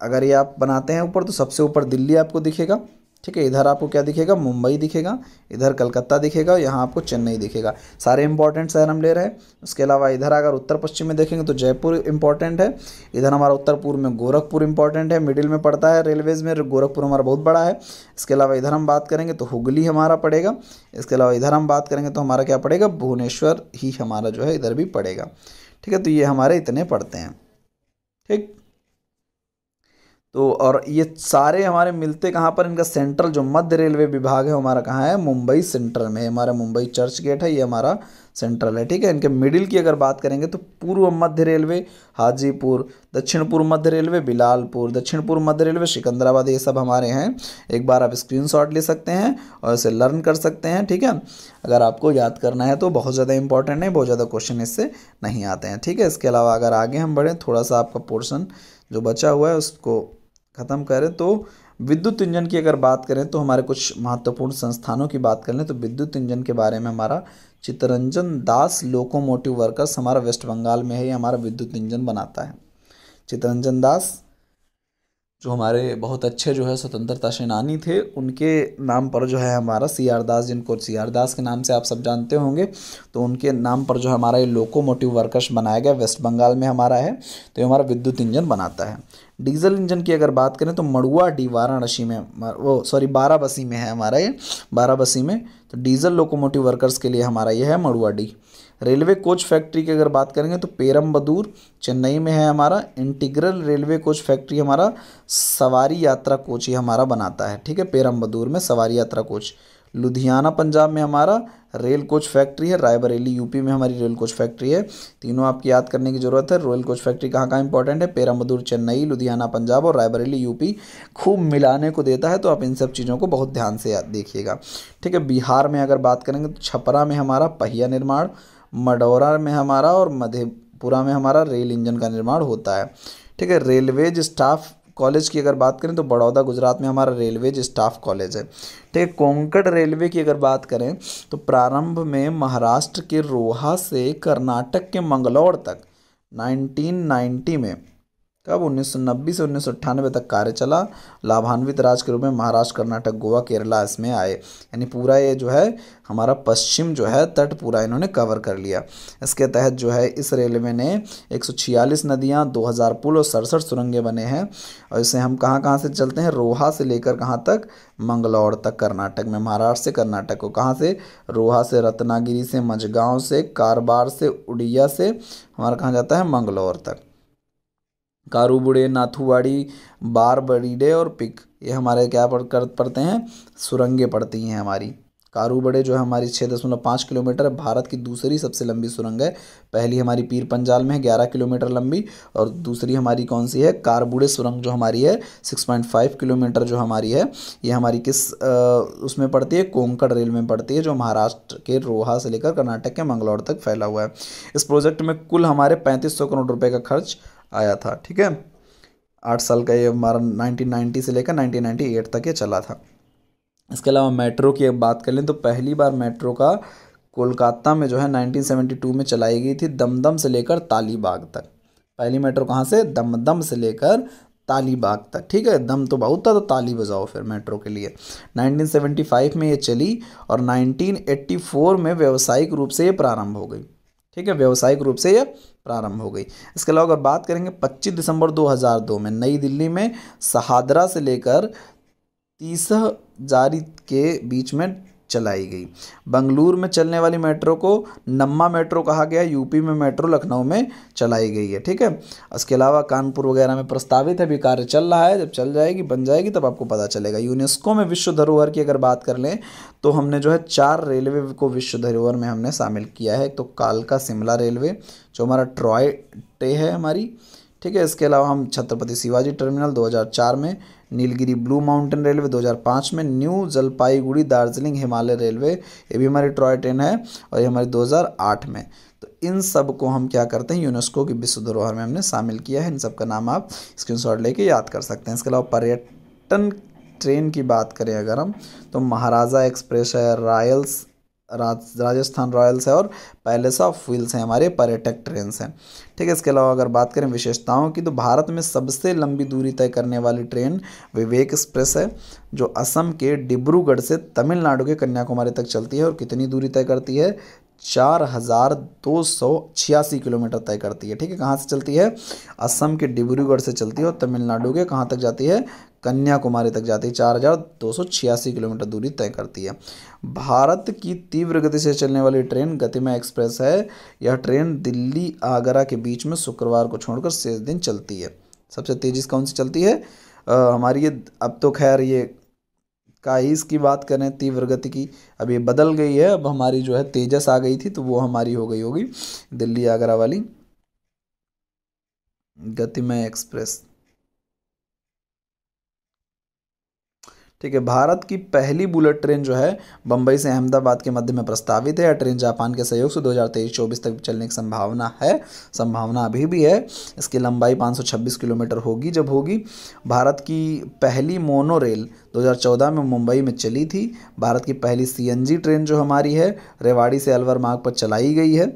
अगर ये आप बनाते हैं ऊपर तो सबसे ऊपर दिल्ली आपको दिखेगा ठीक है इधर आपको क्या दिखेगा मुंबई दिखेगा इधर कलकत्ता दिखेगा यहाँ आपको चेन्नई दिखेगा सारे इंपॉर्टेंट शहर हम ले रहे हैं उसके अलावा इधर अगर उत्तर पश्चिम में देखेंगे तो जयपुर इंपॉर्टेंट है इधर हमारा उत्तर पूर्व में गोरखपुर इंपॉर्टेंट है मिडिल में पड़ता है रेलवेज में गोरखपुर हमारा बहुत बड़ा है इसके अलावा इधर हम बात करेंगे तो हुगली हमारा पड़ेगा इसके अलावा इधर हम बात करेंगे तो हमारा क्या पड़ेगा भुवनेश्वर ही हमारा जो है इधर भी पड़ेगा ठीक है तो ये हमारे इतने पड़ते हैं ठीक तो और ये सारे हमारे मिलते कहाँ पर इनका सेंट्रल जो मध्य रेलवे विभाग है हमारा कहाँ है मुंबई सेंट्रल में हमारा मुंबई चर्च गेट है ये हमारा सेंट्रल है ठीक है इनके मिडिल की अगर बात करेंगे तो पूर्व मध्य रेलवे हाजीपुर दक्षिण पूर्व मध्य रेलवे बिलालपुर दक्षिण पूर्व मध्य रेलवे सिकंदराबाद ये सब हमारे हैं एक बार आप स्क्रीनशॉट ले सकते हैं और इसे लर्न कर सकते हैं ठीक है अगर आपको याद करना है तो बहुत ज़्यादा इंपॉर्टेंट है बहुत ज़्यादा क्वेश्चन इससे नहीं आते हैं ठीक है इसके अलावा अगर आगे हम बढ़ें थोड़ा सा आपका पोर्सन जो बचा हुआ है उसको ख़त्म करें तो विद्युत इंजन की अगर बात करें तो हमारे कुछ महत्वपूर्ण संस्थानों की बात कर लें तो विद्युत इंजन के बारे में हमारा चितरंजन दास लोकोमोटिव वर्कर्स हमारा वेस्ट बंगाल में है ये हमारा विद्युत इंजन बनाता है चितरंजन दास जो हमारे बहुत अच्छे जो है स्वतंत्रता सेनानी थे उनके नाम पर जो है हमारा सी आर दास जिनको सी आर दास के नाम से आप सब जानते होंगे तो उनके नाम पर जो हमारा ये लोकोमोटिव वर्कर्स बनाया गया वेस्ट बंगाल में हमारा है तो ये हमारा विद्युत इंजन बनाता है डीजल इंजन की अगर बात करें तो मड़ुआ डी वाराणसी में वो सॉरी बाराबसी में है हमारा ये बाराबसी में तो डीजल लोकोमोटिव वर्कर्स के लिए हमारा ये है मड़ुआ डी रेलवे कोच फैक्ट्री की अगर बात करेंगे तो पेरम्बदूर चेन्नई में है हमारा इंटीग्रल रेलवे कोच फैक्ट्री हमारा सवारी यात्रा कोच ही हमारा बनाता है ठीक है पेरम्बदूर में सवारी यात्रा कोच लुधियाना पंजाब में हमारा रेल कोच फैक्ट्री है रायबरेली यूपी में हमारी रेल कोच फैक्ट्री है तीनों आपकी याद करने की जरूरत है रेल कोच फैक्ट्री कहाँ कहाँ इंपॉर्टेंट है पेरामदूर चेन्नई लुधियाना पंजाब और रायबरेली यूपी खूब मिलाने को देता है तो आप इन सब चीज़ों को बहुत ध्यान से देखिएगा ठीक है बिहार में अगर बात करेंगे तो छपरा में हमारा पहिया निर्माण मडौरा में हमारा और मधेपुरा में हमारा रेल इंजन का निर्माण होता है ठीक है रेलवेज स्टाफ कॉलेज की अगर बात करें तो बड़ौदा गुजरात में हमारा रेलवेज स्टाफ कॉलेज है ठीक है कोंकण रेलवे की अगर बात करें तो प्रारंभ में महाराष्ट्र के रोहा से कर्नाटक के मंगलौर तक 1990 में कब उन्नीस से उन्नीस तक कार्य चला लाभान्वित राज्य के रूप में महाराष्ट्र कर्नाटक गोवा केरला इसमें आए यानी पूरा ये जो है हमारा पश्चिम जो है तट पूरा इन्होंने कवर कर लिया इसके तहत जो है इस रेलवे ने 146 नदियाँ 2000 पुल और सड़सठ सुरंगें बने हैं और इसे हम कहाँ कहाँ से चलते हैं रोहा से लेकर कहाँ तक मंगलौर तक कर्नाटक में महाराष्ट्र से कर्नाटक को कहाँ से रोहा से रत्नागिरी से मझगांव से कारबार से उड़िया से हमारा कहाँ जाता है मंगलौर तक कारूबुड़े नाथुवाड़ी बार और पिक ये हमारे क्या पड़ कर पड़ते हैं सुरंगें पड़ती हैं हमारी कारूबड़े जो है हमारी छः दशमलव पाँच किलोमीटर भारत की दूसरी सबसे लंबी सुरंग है पहली हमारी पीर पंजाल में है ग्यारह किलोमीटर लंबी और दूसरी हमारी कौन सी है कारबुड़े सुरंग जो हमारी है सिक्स पॉइंट फाइव किलोमीटर जो हमारी है ये हमारी किस आ, उसमें पड़ती है कोंकण रेल में पड़ती है जो महाराष्ट्र के रोहा से लेकर कर्नाटक के मंगलौर तक फैला हुआ है इस प्रोजेक्ट में कुल हमारे पैंतीस करोड़ रुपये का खर्च आया था ठीक है आठ साल का ये हमारा 1990 से लेकर 1998 तक ये चला था इसके अलावा मेट्रो की अब बात कर लें तो पहली बार मेट्रो का कोलकाता में जो है 1972 में चलाई गई थी दमदम से लेकर तालीबाग तक पहली मेट्रो कहाँ से दमदम से लेकर तालीबाग तक ठीक है दम तो बहुत था तो ताली बजाओ फिर मेट्रो के लिए 1975 में ये चली और 1984 में व्यावसायिक रूप से ये प्रारंभ हो गई ठीक है व्यावसायिक रूप से ये प्रारंभ हो गई इसके अलावा अगर बात करेंगे 25 दिसंबर 2002 में नई दिल्ली में सहादरा से लेकर तीसह जारी के बीच में चलाई गई बंगलूर में चलने वाली मेट्रो को नम्मा मेट्रो कहा गया यूपी में मेट्रो लखनऊ में चलाई गई है ठीक है इसके अलावा कानपुर वगैरह में प्रस्तावित है भी कार्य चल रहा है जब चल जाएगी बन जाएगी तब आपको पता चलेगा यूनेस्को में विश्व धरोहर की अगर बात कर लें तो हमने जो है चार रेलवे को विश्व धरोहर में हमने शामिल किया है तो कालका शिमला रेलवे जो हमारा ट्रॉय टे है हमारी ठीक है इसके अलावा हम छत्रपति शिवाजी टर्मिनल 2004 में नीलगिरी ब्लू माउंटेन रेलवे 2005 में न्यू जलपाईगुड़ी दार्जिलिंग हिमालय रेलवे ये भी हमारी ट्रॉय ट्रेन है और ये हमारी 2008 में तो इन सब को हम क्या करते हैं यूनेस्को की विश्व धरोहर में हमने शामिल किया है इन सब का नाम आप शॉट लेके याद कर सकते हैं इसके अलावा पर्यटन ट्रेन की बात करें अगर हम तो महाराजा एक्सप्रेस है रॉयल्स राज राजस्थान रॉयल्स है और पैलेस ऑफ व्हील्स हैं हमारे पर्यटक ट्रेन हैं ठीक है इसके अलावा अगर बात करें विशेषताओं की तो भारत में सबसे लंबी दूरी तय करने वाली ट्रेन विवेक एक्सप्रेस है जो असम के डिब्रूगढ़ से तमिलनाडु के कन्याकुमारी तक चलती है और कितनी दूरी तय करती है चार हज़ार दो सौ छियासी किलोमीटर तय करती है ठीक है कहाँ से चलती है असम के डिब्रूगढ़ से चलती है और तमिलनाडु के कहाँ तक जाती है कन्याकुमारी तक जाती है चार हज़ार दो सौ छियासी किलोमीटर दूरी तय करती है भारत की तीव्र गति से चलने वाली ट्रेन गतिमा एक्सप्रेस है यह ट्रेन दिल्ली आगरा के बीच में शुक्रवार को छोड़कर शेष दिन चलती है सबसे तेज़ी कौन सी चलती है आ, हमारी ये अब तो खैर ये का इसकी बात करें तीव्र गति की अब ये बदल गई है अब हमारी जो है तेजस आ गई थी तो वो हमारी हो गई होगी दिल्ली आगरा वाली गतिमय एक्सप्रेस ठीक है भारत की पहली बुलेट ट्रेन जो है बम्बई से अहमदाबाद के मध्य में प्रस्तावित है यह ट्रेन जापान के सहयोग से 2023-24 तक चलने की संभावना है संभावना अभी भी है इसकी लंबाई 526 किलोमीटर होगी जब होगी भारत की पहली मोनो रेल 2014 में मुंबई में चली थी भारत की पहली सीएनजी ट्रेन जो हमारी है रेवाड़ी से अलवर मार्ग पर चलाई गई है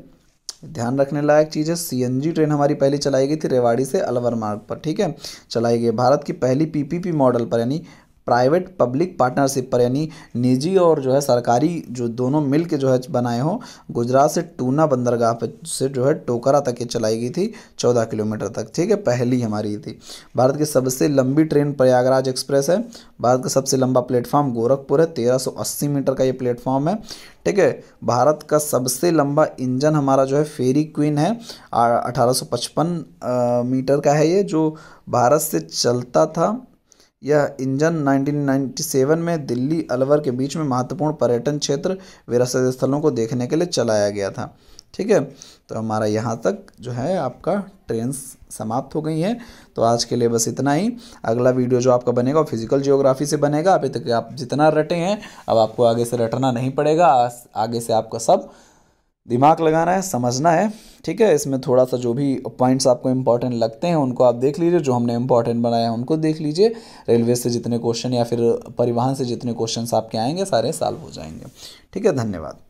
ध्यान रखने लायक चीज़ है सीएनजी ट्रेन हमारी पहली चलाई गई थी रेवाड़ी से अलवर मार्ग पर ठीक है चलाई गई भारत की पहली पीपीपी मॉडल पर यानी प्राइवेट पब्लिक पार्टनरशिप पर यानी निजी और जो है सरकारी जो दोनों मिल के जो है बनाए हों गुजरात से टूना बंदरगाह पर से जो है टोकरा तक ये चलाई गई थी चौदह किलोमीटर तक ठीक है पहली हमारी थी भारत की सबसे लंबी ट्रेन प्रयागराज एक्सप्रेस है भारत का सबसे लंबा प्लेटफॉर्म गोरखपुर है अस्सी मीटर का ये प्लेटफॉर्म है ठीक है भारत का सबसे लंबा इंजन हमारा जो है फेरी क्वीन है पचपन मीटर का है ये जो भारत से चलता था यह इंजन 1997 में दिल्ली अलवर के बीच में महत्वपूर्ण पर्यटन क्षेत्र विरासत स्थलों को देखने के लिए चलाया गया था ठीक है तो हमारा यहाँ तक जो है आपका ट्रेन समाप्त हो गई है तो आज के लिए बस इतना ही अगला वीडियो जो आपका बनेगा वो फिजिकल जियोग्राफी से बनेगा अभी तक आप जितना रटे हैं अब आपको आगे से रटना नहीं पड़ेगा आगे से आपका सब दिमाग लगाना है समझना है ठीक है इसमें थोड़ा सा जो भी पॉइंट्स आपको इंपॉर्टेंट लगते हैं उनको आप देख लीजिए जो हमने इंपॉर्टेंट बनाया है उनको देख लीजिए रेलवे से जितने क्वेश्चन या फिर परिवहन से जितने क्वेश्चन आपके आएंगे सारे सॉल्व हो जाएंगे ठीक है धन्यवाद